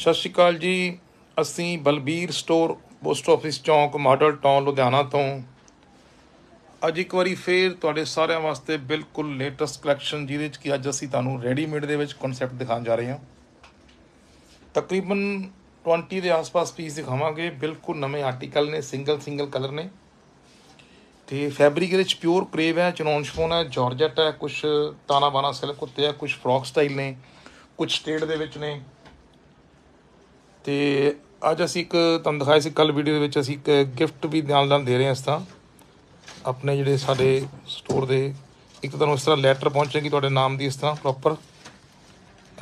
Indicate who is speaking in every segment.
Speaker 1: ਸਤਿ ਸ਼੍ਰੀ ਅਕਾਲ ਜੀ ਅਸੀਂ Balbir store post office ਚੌਂਕ ਮਾਡਲ ਟਾਊਨ ਲੁਧਿਆਣਾ ਤੋਂ ਅੱਜ ਇੱਕ ਵਾਰੀ ਫੇਰ ਤੁਹਾਡੇ ਸਾਰਿਆਂ ਵਾਸਤੇ ਬਿਲਕੁਲ ਲੇਟੈਸਟ ਕਲੈਕਸ਼ਨ ਜਿਹਦੇ ਵਿੱਚ ਕਿ ਅੱਜ ਅਸੀਂ ਤੁਹਾਨੂੰ ਰੈਡੀਮੇਡ ਦੇ ਵਿੱਚ ਕਨਸੈਪਟ ਦਿਖਾਉਣ ਜਾ ਰਹੇ ਹਾਂ ਤਕਰੀਬਨ 20 ਦੇ ਆਸ-ਪਾਸ ਪੀਸ ਦਿਖਾਵਾਂਗੇ ਬਿਲਕੁਲ ਨਵੇਂ ਆਰਟੀਕਲ ਨੇ ਸਿੰਗਲ ਸਿੰਗਲ ਕਲਰ ਨੇ ਤੇ ਫੈਬਰਿਕ ਦੇ ਵਿੱਚ ਪਿਓਰ ਕਰੇਵ ਹੈ ਚਨੌਨ ਸ਼ਫੋਨ ਹੈ ਜਾਰਜਟ ਹੈ ਕੁਝ ਤਾਨਾ ਬਾਨਾ ਸਿਲਕ ਉੱਤੇ ਹੈ ਕੁਝ ਫਰੌਕ ਸਟਾਈਲ ਨੇ ਕੁਝ ਸਟੇਟ ਦੇ ਵਿੱਚ ਨੇ ਤੇ ਅੱਜ ਅਸੀਂ ਇੱਕ ਤੁਹਾਨੂੰ ਦਿਖਾਇਆ ਸੀ ਕੱਲ ਵੀਡੀਓ ਦੇ ਵਿੱਚ ਅਸੀਂ ਇੱਕ ਗਿਫਟ ਵੀ ਨਾਲ ਨਾਲ ਦੇ ਰਹੇ ਹਾਂ ਇਸ ਤਾਂ ਆਪਣੇ ਜਿਹੜੇ ਸਾਡੇ ਸਟੋਰ ਦੇ ਇੱਕ ਤੁਹਾਨੂੰ ਇਸ ਤਰ੍ਹਾਂ ਲੈਟਰ ਪਹੁੰਚੇਗੀ ਤੁਹਾਡੇ ਨਾਮ ਦੀ ਇਸ ਤਰ੍ਹਾਂ ਪ੍ਰੋਪਰ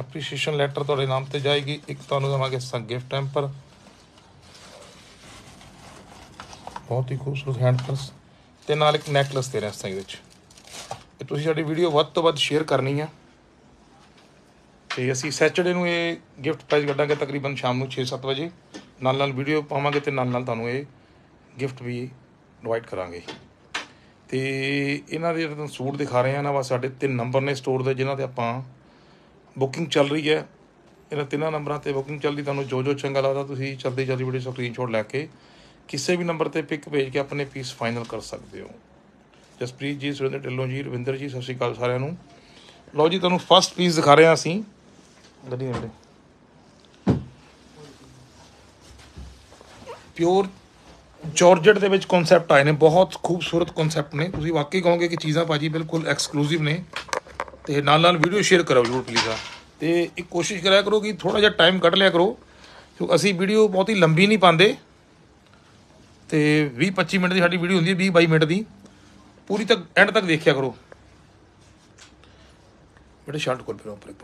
Speaker 1: ਐਪਰੀਸ਼ੀਏਸ਼ਨ ਲੈਟਰ ਤੁਹਾਡੇ ਨਾਮ ਤੇ ਜਾਏਗੀ ਇੱਕ ਤੁਹਾਨੂੰ ਦਵਾਂਗੇ ਸਾਂ ਗਿਫਟ ਟੈਂਪਰ ਬਹੁਤ ਹੀ ਖੂਬਸੂਰਤ ਹੈਂਡਪਰਸ ਤੇ ਨਾਲ ਇੱਕ ਨੈਕਲਸ ਦੇ ਰਹੇ ਹਾਂ ਇਸ ਤਰ੍ਹਾਂ ਵਿੱਚ ਤੇ ਤੁਸੀਂ ਸਾਡੀ ਵੀਡੀਓ ਵੱਧ ਤੋਂ ਵੱਧ ਸ਼ੇਅਰ ਕਰਨੀ ਆ ਤੇ ਅਸੀਂ ਸੈਚਰਡੇ ਨੂੰ ਇਹ ਗਿਫਟ ਪ੍ਰਾਈਜ਼ ਕੱਢਾਂਗੇ ਤਕਰੀਬਨ ਸ਼ਾਮ ਨੂੰ 6-7 ਵਜੇ ਨਾਲ ਨਾਲ ਵੀਡੀਓ ਪਾਵਾਂਗੇ ਤੇ ਨਾਲ ਨਾਲ ਤੁਹਾਨੂੰ ਇਹ ਗਿਫਟ ਵੀ ਡਿਵਾਈਡ ਕਰਾਂਗੇ ਤੇ ਇਹਨਾਂ ਦੇ ਜਿਹੜੇ ਸੂਟ ਦਿਖਾ ਰਹੇ ਆ ਨਾ ਵਾ ਸਾਡੇ ਤਿੰਨ ਨੰਬਰ ਨੇ ਸਟੋਰ ਦੇ ਜਿਨ੍ਹਾਂ ਤੇ ਆਪਾਂ ਬੁਕਿੰਗ ਚੱਲ ਰਹੀ ਹੈ ਇਹਨਾਂ ਤਿੰਨਾਂ ਨੰਬਰਾਂ ਤੇ ਬੁਕਿੰਗ ਚੱਲਦੀ ਤੁਹਾਨੂੰ ਜੋ ਜੋ ਚੰਗਾ ਲੱਗਦਾ ਤੁਸੀਂ ਜਲਦੀ ਜਲਦੀ ਵੀਡੀਓ ਸਕਰੀਨਸ਼ਾਟ ਲੈ ਕੇ ਕਿਸੇ ਵੀ ਨੰਬਰ ਤੇ ਪਿਕ ਭੇਜ ਕੇ ਆਪਣੇ ਪੀਸ ਫਾਈਨਲ ਕਰ ਸਕਦੇ ਹੋ ਜਸਪ੍ਰੀਤ ਜੀ ਸੁਰਿੰਦਰ ਢਿੱਲੋਂ ਜੀ ਰਵਿੰਦਰ ਜੀ ਸਤਿ ਸ਼੍ਰੀ ਅਕਾਲ ਸਾਰਿਆਂ ਨੂੰ ਲਓ ਜੀ ਤੁਹਾਨੂੰ ਫਸਟ ਪੀਸ ਦਿਖਾ ਰਹੇ ਹਾਂ ਅਸੀਂ ਗੱਡੀ ਨੇੜੇ ਪਿਓਰ ਜਾਰਜਟ ਦੇ ਵਿੱਚ ਕਨਸੈਪਟ ਆਏ ਨੇ ਬਹੁਤ ਖੂਬਸੂਰਤ ਕਨਸੈਪਟ ਨੇ ਤੁਸੀਂ ਵਾਕਈ ਕਹੋਗੇ ਕਿ ਚੀਜ਼ਾਂ ਭਾਜੀ ਬਿਲਕੁਲ ਐਕਸਕਲੂਸਿਵ ਨੇ ਤੇ ਨਾਲ ਨਾਲ ਵੀਡੀਓ ਸ਼ੇਅਰ ਕਰੋ ਜਰੂਰ ਪਲੀਜ਼ ਆ ਤੇ ਇੱਕ ਕੋਸ਼ਿਸ਼ ਕਰਿਆ ਕਰੋ ਕਿ ਥੋੜਾ ਜਿਹਾ ਟਾਈਮ ਕੱਢ ਲਿਆ ਕਰੋ ਕਿਉਂਕਿ ਅਸੀਂ ਵੀਡੀਓ ਬਹੁਤੀ ਲੰਬੀ ਨਹੀਂ ਪਾਉਂਦੇ ਤੇ 20 25 ਮਿੰਟ ਦੀ ਸਾਡੀ ਵੀਡੀਓ ਹੁੰਦੀ ਹੈ 20 22 ਮਿੰਟ ਦੀ ਪੂਰੀ ਤੱਕ ਐਂਡ ਤੱਕ ਦੇਖਿਆ ਕਰੋ ਬੜੇ ਸ਼ਾਰਟ ਕੋਲ ਫਿਰ ਉੱਪਰ ਇੱਕ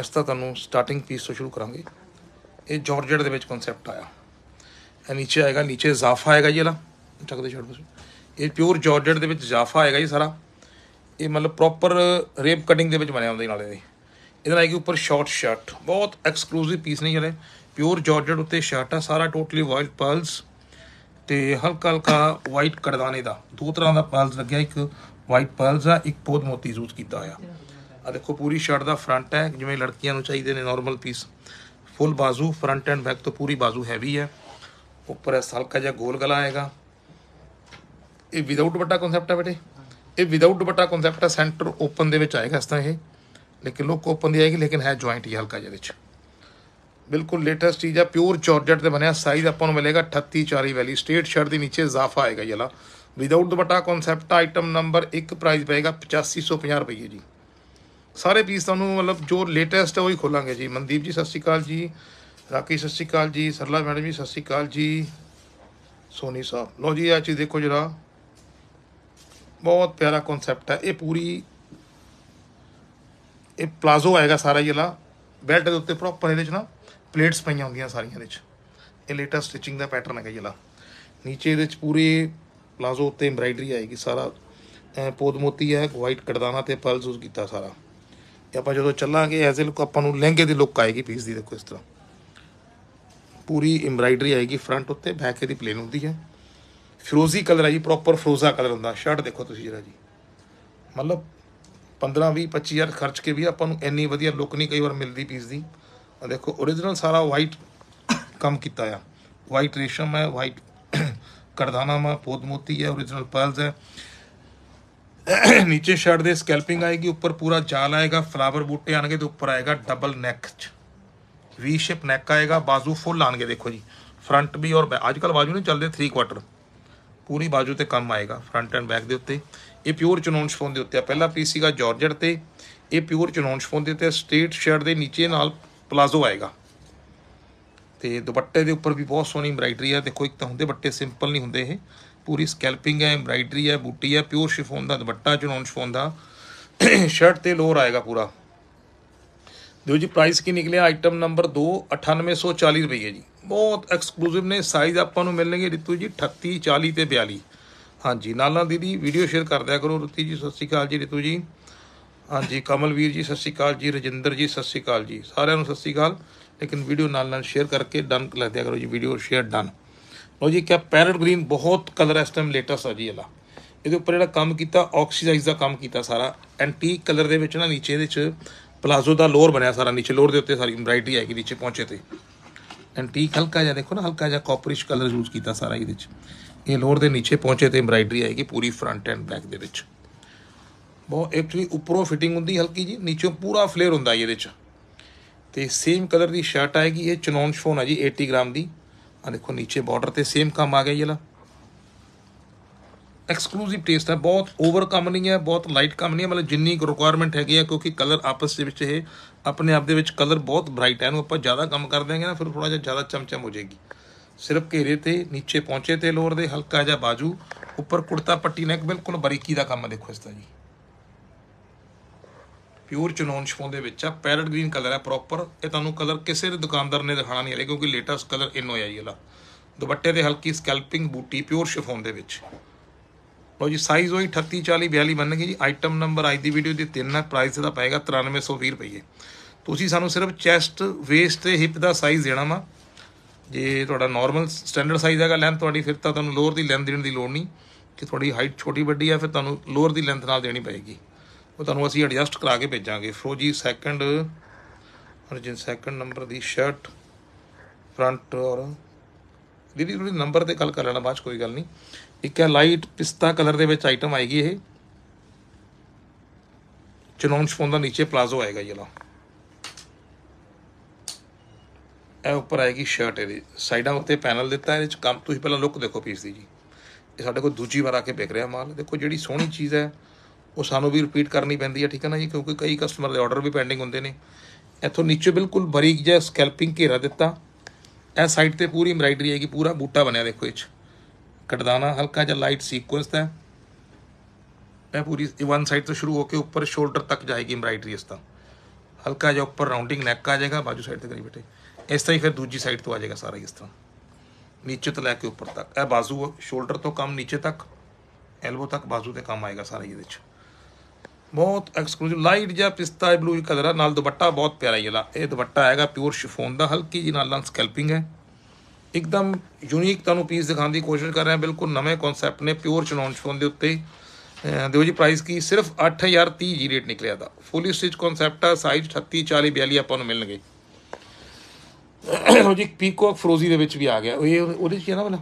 Speaker 1: ਇਸ ਤਰ੍ਹਾਂ ਤੁਹਾਨੂੰ ਸਟਾਰਟਿੰਗ ਪੀਸ ਤੋਂ ਸ਼ੁਰੂ ਕਰਾਂਗੇ ਇਹ ਜਾਰਜਟ ਦੇ ਵਿੱਚ ਕਨਸੈਪਟ ਆਇਆ ਇਹ ਨੀਚੇ ਆਏਗਾ ਨੀਚੇ ਜ਼ਾਫਾ ਆਏਗਾ ਜੀ ਇਹਦਾ ਟੱਕ ਦੇ ਛੱਡ ਇਹ ਪਿਓਰ ਜਾਰਜਟ ਦੇ ਵਿੱਚ ਜ਼ਾਫਾ ਆਏਗਾ ਜੀ ਸਾਰਾ ਇਹ ਮਤਲਬ ਪ੍ਰੋਪਰ ਰੇਪ ਕਟਿੰਗ ਦੇ ਵਿੱਚ ਬਣਿਆ ਹੁੰਦਾ ਨਾਲੇ ਇਹਦੇ ਇਹਦੇ ਨਾਲ ਆਏਗੀ ਉੱਪਰ ਸ਼ਾਰਟ ਸ਼ਰਟ ਬਹੁਤ ਐਕਸਕਲੂਸਿਵ ਪੀਸ ਨਹੀਂ ਜਲੇ ਪਿਓਰ ਜਾਰਜਟ ਉੱਤੇ ਸ਼ਰਟ ਆ ਸਾਰਾ ਟੋਟਲੀ ਵਾਈਟ ਪਰਲਸ ਤੇ ਹਲਕਾ ਹਲਕਾ ਵਾਈਟ ਕਰਦਾਨੇ ਦਾ ਦੋ ਤਰ੍ਹਾਂ ਦਾ ਪਰਲਸ ਲੱਗਿਆ ਇੱਕ ਵਾਈਟ ਪਰਲਸ ਆ ਇੱਕ ਬਹੁਤ ਮੋਤੀ ਯੂਜ਼ ਕੀਤਾ ਹੋਇਆ ਆ ਦੇਖੋ ਪੂਰੀ ਸ਼ਰਟ ਦਾ ਫਰੰਟ ਹੈ ਜਿਵੇਂ ਲੜਕੀਆਂ ਨੂੰ ਚਾਹੀਦੇ ਨੇ ਨਾਰਮਲ ਪੀਸ ਫੁੱਲ ਬਾਜ਼ੂ ਫਰੰਟ ਐਂਡ ਬੈਕ ਤੋਂ ਪੂਰੀ ਬਾਜ਼ੂ ਹੈਵੀ ਹੈ ਉੱਪਰ ਇਸ ਹਲਕਾ ਜਿਹਾ ਗੋਲ ਗਲਾ ਆਏਗਾ ਇਹ ਵਿਦਆਊਟ ਦੁਪੱਟਾ ਕਨਸੈਪਟ ਹੈ ਬੇਟੇ ਇਹ ਵਿਦਆਊਟ ਦੁਪੱਟਾ ਕਨਸੈਪਟ ਹੈ ਸੈਂਟਰ ਓਪਨ ਦੇ ਵਿੱਚ ਆਏਗਾ ਇਸ ਤਰ੍ਹਾਂ ਇਹ ਲੇਕਿਨ ਲੁੱਕ ਓਪਨ ਦੀ ਆਏਗੀ ਲੇਕਿਨ ਹੈ ਜੁਆਇੰਟ ਹੀ ਹਲਕਾ ਜਿਹਾ ਵਿੱਚ ਬਿਲਕੁਲ ਲੇਟੈਸਟ ਚੀਜ਼ ਹੈ ਪਿਓਰ ਜਾਰਜਟ ਤੇ ਬਣਿਆ ਸਾਈਜ਼ ਆਪਾਂ ਨੂੰ ਮਿਲੇਗਾ 38 40 ਵੈਲੀ ਸਟੇਟ ਸ਼ਰਟ ਦੇ ਨੀਚੇ ਇਜ਼ਾਫਾ ਆਏਗਾ ਯਲਾ without dupatta concept item number 1 price ਪਏਗਾ 8550 ਰੁਪਏ ਜੀ ਸਾਰੇ ਪੀਸ ਤੁਹਾਨੂੰ ਮਤਲਬ ਜੋ ਲੇਟੈਸਟ ਹੈ ਉਹ ਹੀ ਖੋਲਾਂਗੇ ਜੀ ਮਨਦੀਪ ਜੀ ਸਤਿ ਸ਼੍ਰੀ ਅਕਾਲ ਜੀ ਰਾਕੀ ਸਤਿ ਸ਼੍ਰੀ ਅਕਾਲ ਜੀ ਸਰਲਾ ਮੈਡਮ ਜੀ ਸਤਿ ਸ਼੍ਰੀ ਅਕਾਲ ਜੀ ਸੋਨੀ ਸਾਹਿਬ ਲੋ ਜੀ ਆ ਚੀਜ਼ ਦੇਖੋ ਜਰਾ ਬਹੁਤ ਪਿਆਰਾ ਕਨਸੈਪਟ ਹੈ ਇਹ ਪੂਰੀ ਇਹ ਪਲਾਜ਼ੋ ਆਏਗਾ ਸਾਰਾ ਇਹਲਾ ਬੈਲਟ ਦੇ ਉੱਤੇ ਪ੍ਰੋਪਰ ਇਹਦੇ ਚ ਨਾ ਪਲੇਟਸ ਪਈਆਂ ਹੁੰਦੀਆਂ ਸਾਰੀਆਂ ਦੇ ਚ ਇਹ ਲੇਟੈਸਟ ਸਟਿਚਿੰਗ ਦਾ ਪੈਟਰਨ ਹੈਗਾ ਇਹਲਾ ਨੀਚੇ ਇਹਦੇ ਚ ਪੂਰੇ ਪਲਾਜ਼ੋ ਉੱਤੇ ਐਮਬਰਾਇਡਰੀ ਆਏਗੀ ਸਾਰਾ ਪੋਦ ਮੋਤੀ ਹੈ ਵਾਈਟ ਕੜਦਾਨਾ ਤੇ ਪਰਲਸ ਉਸ ਕੀਤਾ ਸਾਰਾ ਤੇ ਆਪਾਂ ਜਦੋਂ ਚੱਲਾਂਗੇ ਐਜ਼ ਲੁੱਕ ਆਪਾਂ ਨੂੰ ਲਹਿੰਗੇ ਦੀ ਲੁੱਕ ਆਏਗੀ ਪੀਸ ਦੀ ਦੇਖੋ ਇਸ ਤਰ੍ਹਾਂ ਪੂਰੀ ਐਮਬਰਾਇਡਰੀ ਆਏਗੀ ਫਰੰਟ ਉੱਤੇ ਬੈਕ ਦੀ ਪਲੇਨ ਹੁੰਦੀ ਹੈ ਫਿਰੋਜ਼ੀ ਕਲਰ ਹੈ ਜੀ ਪ੍ਰੋਪਰ ਫਿਰੋਜ਼ਾ ਕਲਰ ਹੁੰਦਾ ਸ਼ਰਟ ਦੇਖੋ ਤੁਸੀਂ ਜਰਾ ਜੀ ਮਤਲਬ 15 20 25000 ਖਰਚ ਕੇ ਵੀ ਆਪਾਂ ਨੂੰ ਇੰਨੀ ਵਧੀਆ ਲੁੱਕ ਨਹੀਂ ਕਈ ਵਾਰ ਮਿਲਦੀ ਪੀਸ ਦੀ ਆ ਦੇਖੋ origignal ਸਾਰਾ ਵਾਈਟ ਕੰਮ ਕੀਤਾ ਆ ਵਾਈਟ ਰੇਸ਼ਮ ਹੈ ਵਾਈਟ ਕਰਦਾਨਾ ਮਾ ਮੋਤੀ ਹੈ origignal ਪਰਲਸ ਹੈ ਨੀਚੇ ਸ਼ਰਟ ਦੇ ਸਕੈਲਪਿੰਗ ਆਏਗੀ ਉੱਪਰ ਪੂਰਾ ਜਾਲ ਆਏਗਾ ਫਲਾਵਰ ਬੂਟੇ ਆਣਗੇ ਤੇ ਉੱਪਰ ਆਏਗਾ ਡਬਲ ਨੈਕ ਚ ਵੀ ਸ਼ੇਪ ਨੈਕ ਆਏਗਾ ਬਾਜ਼ੂ ਫੁੱਲ ਆਣਗੇ ਦੇਖੋ ਜੀ ਫਰੰਟ ਵੀ ਔਰ ਅੱਜ ਕੱਲ ਬਾਜ਼ੂ ਨਹੀਂ ਚੱਲਦੇ 3 ਕੁਆਟਰ ਪੂਰੀ ਬਾਜ਼ੂ ਤੇ ਕੰਮ ਆਏਗਾ ਫਰੰਟ ਐਂਡ ਬੈਕ ਦੇ ਉੱਤੇ ਇਹ ਪਿਓਰ ਚਨੌਨ ਸ਼ਫੋਨ ਦੇ ਉੱਤੇ ਆ ਪਹਿਲਾ ਪੀਸ ਸੀਗਾ ਜਾਰਜਟ ਤੇ ਇਹ ਪਿਓਰ ਚਨੌਨ ਸ਼ਫੋਨ ਦੇ ਉੱਤੇ ਸਟ੍ਰੇਟ ਸ਼ਰਟ ਦੇ ਨੀਚੇ ਨਾਲ ਪਲਾਜ਼ੋ ਆਏਗਾ ਤੇ ਦੁਪੱਟੇ ਦੇ ਉੱਪਰ ਵੀ ਬਹੁਤ ਸੋਹਣੀ ਐਮਬ੍ਰਾਇਡਰੀ ਆ ਦੇਖੋ ਇੱਕ ਤਾਂ ਹੁੰਦੇ ਬੱਟੇ ਸਿੰਪਲ ਨਹੀਂ ਹੁੰਦੇ ਇਹ ਪੂਰੀ ਸਕੈਲਪਿੰਗ ਹੈ ਐਮਬ੍ਰਾਇਡਰੀ ਹੈ ਬੂਟੀ ਹੈ ਪਿਓਰ ਸ਼ਿਫੋਨ ਦਾ ਦੁਪੱਟਾ ਚਨੌਨ ਸ਼ਿਫੋਨ ਦਾ ਸ਼ਰਟ ਤੇ ਲੋਰ ਆਏਗਾ ਪੂਰਾ ਦੇਖੋ ਜੀ ਪ੍ਰਾਈਸ ਕੀ ਨਿਕਲਿਆ ਆਈਟਮ ਨੰਬਰ 2 9840 ਰੁਪਏ ਜੀ ਬਹੁਤ ਐਕਸਕਲੂਸਿਵ ਨੇ ਸਾਈਜ਼ ਆਪਾਂ ਨੂੰ ਮਿਲਣਗੇ ਰਿਤੂ ਜੀ 38 40 ਤੇ 42 ਹਾਂਜੀ ਨਾਲ ਨਾਲ ਦੀਦੀ ਵੀਡੀਓ ਸ਼ੇਅਰ ਕਰ ਦਿਆ ਕਰੋ ਰੁਤੀ ਜੀ ਸਤਿ ਸ਼੍ਰੀ ਅਕਾਲ ਜੀ ਰਿਤੂ ਜੀ ਹਾਂਜੀ ਕਮਲਵੀਰ ਜੀ ਸਤਿ ਸ਼੍ਰੀ ਅਕਾਲ ਜੀ ਰਜਿੰਦਰ ਜੀ ਸਤਿ ਸ਼੍ਰੀ ਅਕਾਲ ਜੀ ਸਾਰਿਆਂ ਨੂੰ ਸਤਿ ਸ਼੍ਰੀ ਅਕਾਲ ਲੇਕਿਨ ਵੀਡੀਓ ਨਾਲ ਨਾਲ ਸ਼ੇਅਰ ਕਰਕੇ ਡਨ ਕਰ ਦਿਆ ਕਰੋ ਜੀ ਵੀਡੀਓ ਸ਼ੇਅਰ ਡਨ ਲੋ ਜੀ ਕਿਆ ਪੈਰਟ ਗ੍ਰੀਨ ਬਹੁਤ ਕਲਰ ਇਸ ਟਾਈਮ ਲੇਟੈਸਟ ਆ ਜੀ ਇਹਦਾ ਇਹਦੇ ਉੱਪਰ ਜਿਹੜਾ ਕੰਮ ਕੀਤਾ ਆਕਸੀਡਾਈਜ਼ ਦਾ ਕੰਮ ਕੀਤਾ ਸਾਰਾ ਐਂਟੀਕ ਕਲਰ ਦੇ ਵਿੱਚ ਨਾ ਨੀਚੇ ਦੇ ਵਿੱਚ ਪਲਾਜ਼ੋ ਦਾ ਲੋਅਰ ਬਣਿਆ ਸਾਰਾ ਨੀਚੇ ਲੋਅਰ ਦੇ ਉੱਤੇ ਸਾਰੀ ਐਮਬਰਾਇਡਰੀ ਆਏਗੀ ਨੀਚੇ ਪਹੁੰਚੇ ਤੇ ਐਂਟੀਕ ਹਲਕਾ ਜਿਹਾ ਦੇਖੋ ਨਾ ਹਲਕਾ ਜਿਹਾ ਕਾਪਰਿਸ਼ ਕਲਰ ਯੂਜ਼ ਕੀਤਾ ਸਾਰਾ ਇਹਦੇ ਵਿੱਚ ਇਹ ਲੋਅਰ ਦੇ ਨੀਚੇ ਪਹੁੰਚੇ ਤੇ ਐਮਬਰਾਇਡਰੀ ਆਏਗੀ ਪੂਰੀ ਫਰੰਟ ਐਂਡ ਬੈਕ ਦੇ ਵਿੱਚ ਬਹੁਤ ਐਕਚੁਅਲੀ ਉੱਪਰੋਂ ਫਿਟਿੰਗ ਹੁੰਦੀ ਹਲਕੀ ਜੀ ਨੀਚੋਂ ਪੂਰਾ ਫਲੇਅਰ ਹੁੰਦਾ ਇਹਦੇ ਵਿੱਚ ਤੇ ਸੇਮ ਕਲਰ ਦੀ ਸ਼ਰਟ ਆਏਗੀ ਇਹ ਚਨੌਨ ਸ਼ੋਨ ਆ ਜੀ 80 ਗ੍ਰਾਮ ਦੀ ਆ ਦੇਖੋ ਨੀਚੇ ਬਾਰਡਰ ਤੇ ਸੇਮ ਕੰਮ ਆ ਗਿਆ ਜੀ ਇਹਲਾ ਐਕਸਕਲੂਸਿਵ ਟੇਸਟ ਹੈ ਬਹੁਤ ਓਵਰ ਕੰਮ ਨਹੀਂ ਹੈ ਬਹੁਤ ਲਾਈਟ ਕੰਮ ਨਹੀਂ ਹੈ ਮਤਲਬ ਜਿੰਨੀ ਰਿਕੁਆਇਰਮੈਂਟ ਹੈਗੀ ਹੈ ਕਿਉਂਕਿ ਕਲਰ ਆਪਸ ਦੇ ਵਿੱਚ ਇਹ ਆਪਣੇ ਆਪ ਦੇ ਵਿੱਚ ਕਲਰ ਬਹੁਤ ਬ੍ਰਾਈਟ ਹੈ ਇਹਨੂੰ ਆਪਾਂ ਜ਼ਿਆਦਾ ਕੰਮ ਕਰ ਦੇਵਾਂਗੇ ਨਾ ਫਿਰ ਥੋੜਾ ਜਿਹਾ ਜ਼ਿਆਦਾ ਚਮਚਮ ਹੋ ਜਾਏਗੀ ਸਿਰਫ ਘੇਰੇ ਤੇ ਨੀਚੇ ਪਹੁੰਚੇ ਤੇ ਲੋਰ ਦੇ ਹਲਕਾ ਜਿਹਾ ਬਾਜੂ ਉੱਪਰ ਕੁੜਤਾ ਪੱਟੀ ਨੇਕ ਬਿਲਕੁਲ ਬਰੀਕੀ ਦਾ ਕੰਮ ਦੇਖੋ ਇਸ ਦਾ ਜੀ ਪਿਓਰ ਚਨੌਨ ਸ਼ਫੋਨ ਦੇ ਵਿੱਚ ਆ ਪੈਰਟ ਗ੍ਰੀਨ ਕਲਰ ਹੈ ਪ੍ਰੋਪਰ ਇਹ ਤੁਹਾਨੂੰ ਕਲਰ ਕਿਸੇ ਦੁਕਾਨਦਾਰ ਨੇ ਦਿਖਾਣਾ ਨਹੀਂ ਹੈ ਕਿਉਂਕਿ ਲੇਟੈਸਟ ਕਲਰ ਇਨ ਹੋਇਆ ਹੀ ਇਹਦਾ ਦੁਪੱਟੇ ਤੇ ਹਲਕੀ ਸਕੈਲਪਿੰਗ ਬੂਟੀ ਪਿਓਰ ਸ਼ਫੋਨ ਦੇ ਵਿੱਚ ਲੋ ਜੀ ਸਾਈਜ਼ ਹੋਈ 38 40 42 ਮੰਨਗੇ ਜੀ ਆਈਟਮ ਨੰਬਰ ਅੱਜ ਦੀ ਵੀਡੀਓ ਦੇ ਤਿੰਨ ਹੈ ਪ੍ਰਾਈਸ ਇਹਦਾ ਪਏਗਾ 9320 ਰੁਪਏ ਤੁਸੀਂ ਸਾਨੂੰ ਸਿਰਫ ਚੈਸਟ ਵੇਸਟ ਤੇ ਹਿਪ ਦਾ ਸਾਈਜ਼ ਦੇਣਾ ਵਾ ਜੇ ਤੁਹਾਡਾ ਨਾਰਮਲ ਸਟੈਂਡਰਡ ਸਾਈਜ਼ ਹੈਗਾ ਲੈਂਥ ਤੁਹਾਡੀ ਫਿਰ ਤਾਂ ਤੁਹਾਨੂੰ ਲੋਅਰ ਦੀ ਲੈਂਥ ਦੇਣ ਦੀ ਲੋੜ ਨਹੀਂ ਕਿ ਤੁਹਾਡੀ ਹਾਈਟ ਛੋਟੀ ਵੱਡੀ ਹੈ ਫਿਰ ਤੁਹਾਨੂੰ ਲੋਅਰ ਦੀ ਲੈਂਥ ਨਾਲ ਦੇਣੀ ਪਏਗੀ ਉਹ ਤੁਹਾਨੂੰ ਅਸੀਂ ਐਡਜਸਟ ਕਰਾ ਕੇ ਭੇਜਾਂਗੇ ਫਰੋਜੀ ਸੈਕੰਡ ਅਰਜਨ ਸੈਕੰਡ ਨੰਬਰ ਦੀ ਸ਼ਰਟ ਫਰੰਟ ਔਰ ਦੀਦੀ ਤੁਸੀਂ ਨੰਬਰ ਤੇ ਗੱਲ ਕਰ ਲੈਣਾ ਬਾਅਦ ਕੋਈ ਗੱਲ ਨਹੀਂ ਇੱਕ ਹੈ ਲਾਈਟ ਪਿਸਤਾ ਕਲਰ ਦੇ ਵਿੱਚ ਆਈਟਮ ਆਏਗੀ ਇਹ ਚਨੌਨ ਫੋਨ ਦਾ ਨੀਚੇ ਪਲਾਜ਼ੋ ਆਏਗਾ ਇਹ ਲਾ ਇਹ ਉੱਪਰ ਆਏਗੀ ਸ਼ਰਟ ਇਹਦੀ ਸਾਈਡਾਂ ਉੱਤੇ ਪੈਨਲ ਦਿੱਤਾ ਇਹਦੇ ਵਿੱਚ ਕੰਮ ਤੁਸੀਂ ਪਹਿਲਾਂ ਲੁੱਕ ਦੇਖੋ ਪੀਸ ਦੀ ਜੀ ਇਹ ਸਾਡੇ ਕੋਲ ਦੂਜੀ ਵਾਰ ਆ ਕੇ ਵਿਕ ਰਿਹਾ ਮਾਲ ਦੇਖੋ ਜਿਹੜੀ ਸੋਹਣੀ ਚੀਜ਼ ਹੈ ਉਹ ਸਾਨੂੰ ਵੀ ਰਿਪੀਟ ਕਰਨੀ ਪੈਂਦੀ ਹੈ ਠੀਕ ਹੈ ਨਾ ਜੀ ਕਿਉਂਕਿ ਕਈ ਕਸਟਮਰ ਦੇ ਆਰਡਰ ਵੀ ਪੈਂਡਿੰਗ ਹੁੰਦੇ ਨੇ ਇੱਥੋਂ ਨੀਚੇ ਬਿਲਕੁਲ ਬਰੀਕ ਜਿਹਾ ਸਕੈਲਪਿੰਗ ਘੇਰਾ ਦਿੱਤਾ ਇਹ ਸਾਈਡ ਤੇ ਪੂਰੀ ਐਮਬਰਾਇਡਰੀ ਹੈਗੀ ਪੂਰਾ ਬੂਟਾ ਬਣਿਆ ਦੇਖੋ ਇਹ ਚ ਕਟਦਾਨਾ ਹਲਕਾ ਜਿਹਾ ਲਾਈਟ ਸੀਕੁਐਂਸ ਦਾ ਇਹ ਪੂਰੀ ਵਨ ਸਾਈਡ ਤੋਂ ਸ਼ੁਰੂ ਹੋ ਕੇ ਉੱਪਰ ਸ਼ੋਲਡਰ ਤੱਕ ਜਾਏਗੀ ਐਮਬਰਾਇਡਰੀ ਇਸ ਦਾ ਹਲਕਾ ਜਿਹਾ ਉੱਪਰ ਰਾਉਂਡਿੰਗ ਨੈਕ ਆ ਜਾਏਗਾ ਬਾਜੂ ਸਾਈਡ ਤੇ ਕਰੀ ਬੈਠੇ ਇਸ ਤਰ੍ਹਾਂ ਹੀ ਫਿਰ ਦੂਜੀ ਸਾਈਡ ਤੋਂ ਆ ਜਾਏਗਾ ਸਾਰਾ ਇਸ ਤਰ੍ਹਾਂ ਨੀਚੇ ਤੋਂ ਲੈ ਕੇ ਉੱਪਰ ਤੱਕ ਇਹ ਬਾਜ਼ੂ ਸ਼ੋਲਡਰ ਤੋਂ ਕੰਮ ਨੀਚੇ ਤੱਕ ਐਲਬੋ ਤੱਕ ਬਾਜ਼ੂ ਤੇ ਕੰਮ ਆਏਗਾ ਸਾਰਾ ਇਹਦੇ ਵਿੱਚ ਬਹੁਤ ਐਕਸਕਲੂਸਿਵ ਲਾਈਟ ਜਾਂ ਪਿਸਤਾ ਬਲੂ ਕਲਰ ਨਾਲ ਦੁਪੱਟਾ ਬਹੁਤ ਪਿਆਰਾ ਹੀ ਹੈ ਇਹ ਦੁਪੱਟਾ ਹੈਗਾ ਪਿਓਰ ਸ਼ਿਫੋਨ ਦਾ ਹਲਕੀ ਜੀ ਨਾਲ ਨਾਲ ਸਕੈਲਪਿੰਗ ਹੈ ਇੱਕਦਮ ਯੂਨੀਕ ਤੁਹਾਨੂੰ ਪੀਸ ਦਿਖਾਉਣ ਦੀ ਕੋਸ਼ਿਸ਼ ਕਰ ਰਹੇ ਹਾਂ ਬਿਲਕੁਲ ਨਵੇਂ ਕਨਸੈਪਟ ਨੇ ਪਿਓਰ ਚਨੌਨ ਸ਼ਿਫੋਨ ਦੇ ਉੱਤੇ ਦੇਖੋ ਜੀ ਪ੍ਰਾਈਸ ਕੀ ਸਿਰਫ 8030 ਜੀ ਰੇਟ ਨਿਕਲਿਆ ਦਾ ਫੁੱਲੀ ਸਟਿਚ ਕਨਸੈਪਟ ਆ ਸਾਈਜ਼ 38 40 42 ਆਪਾਂ ਨੂੰ ਮਿਲਣਗੇ ਜੀ ਪੀਕੋਕ ਫਰੋਜ਼ੀ ਦੇ ਵਿੱਚ ਵੀ ਆ ਗਿਆ ਇਹ ਉਹਦੇ ਚ ਹੈ ਨਾ ਬਲਾ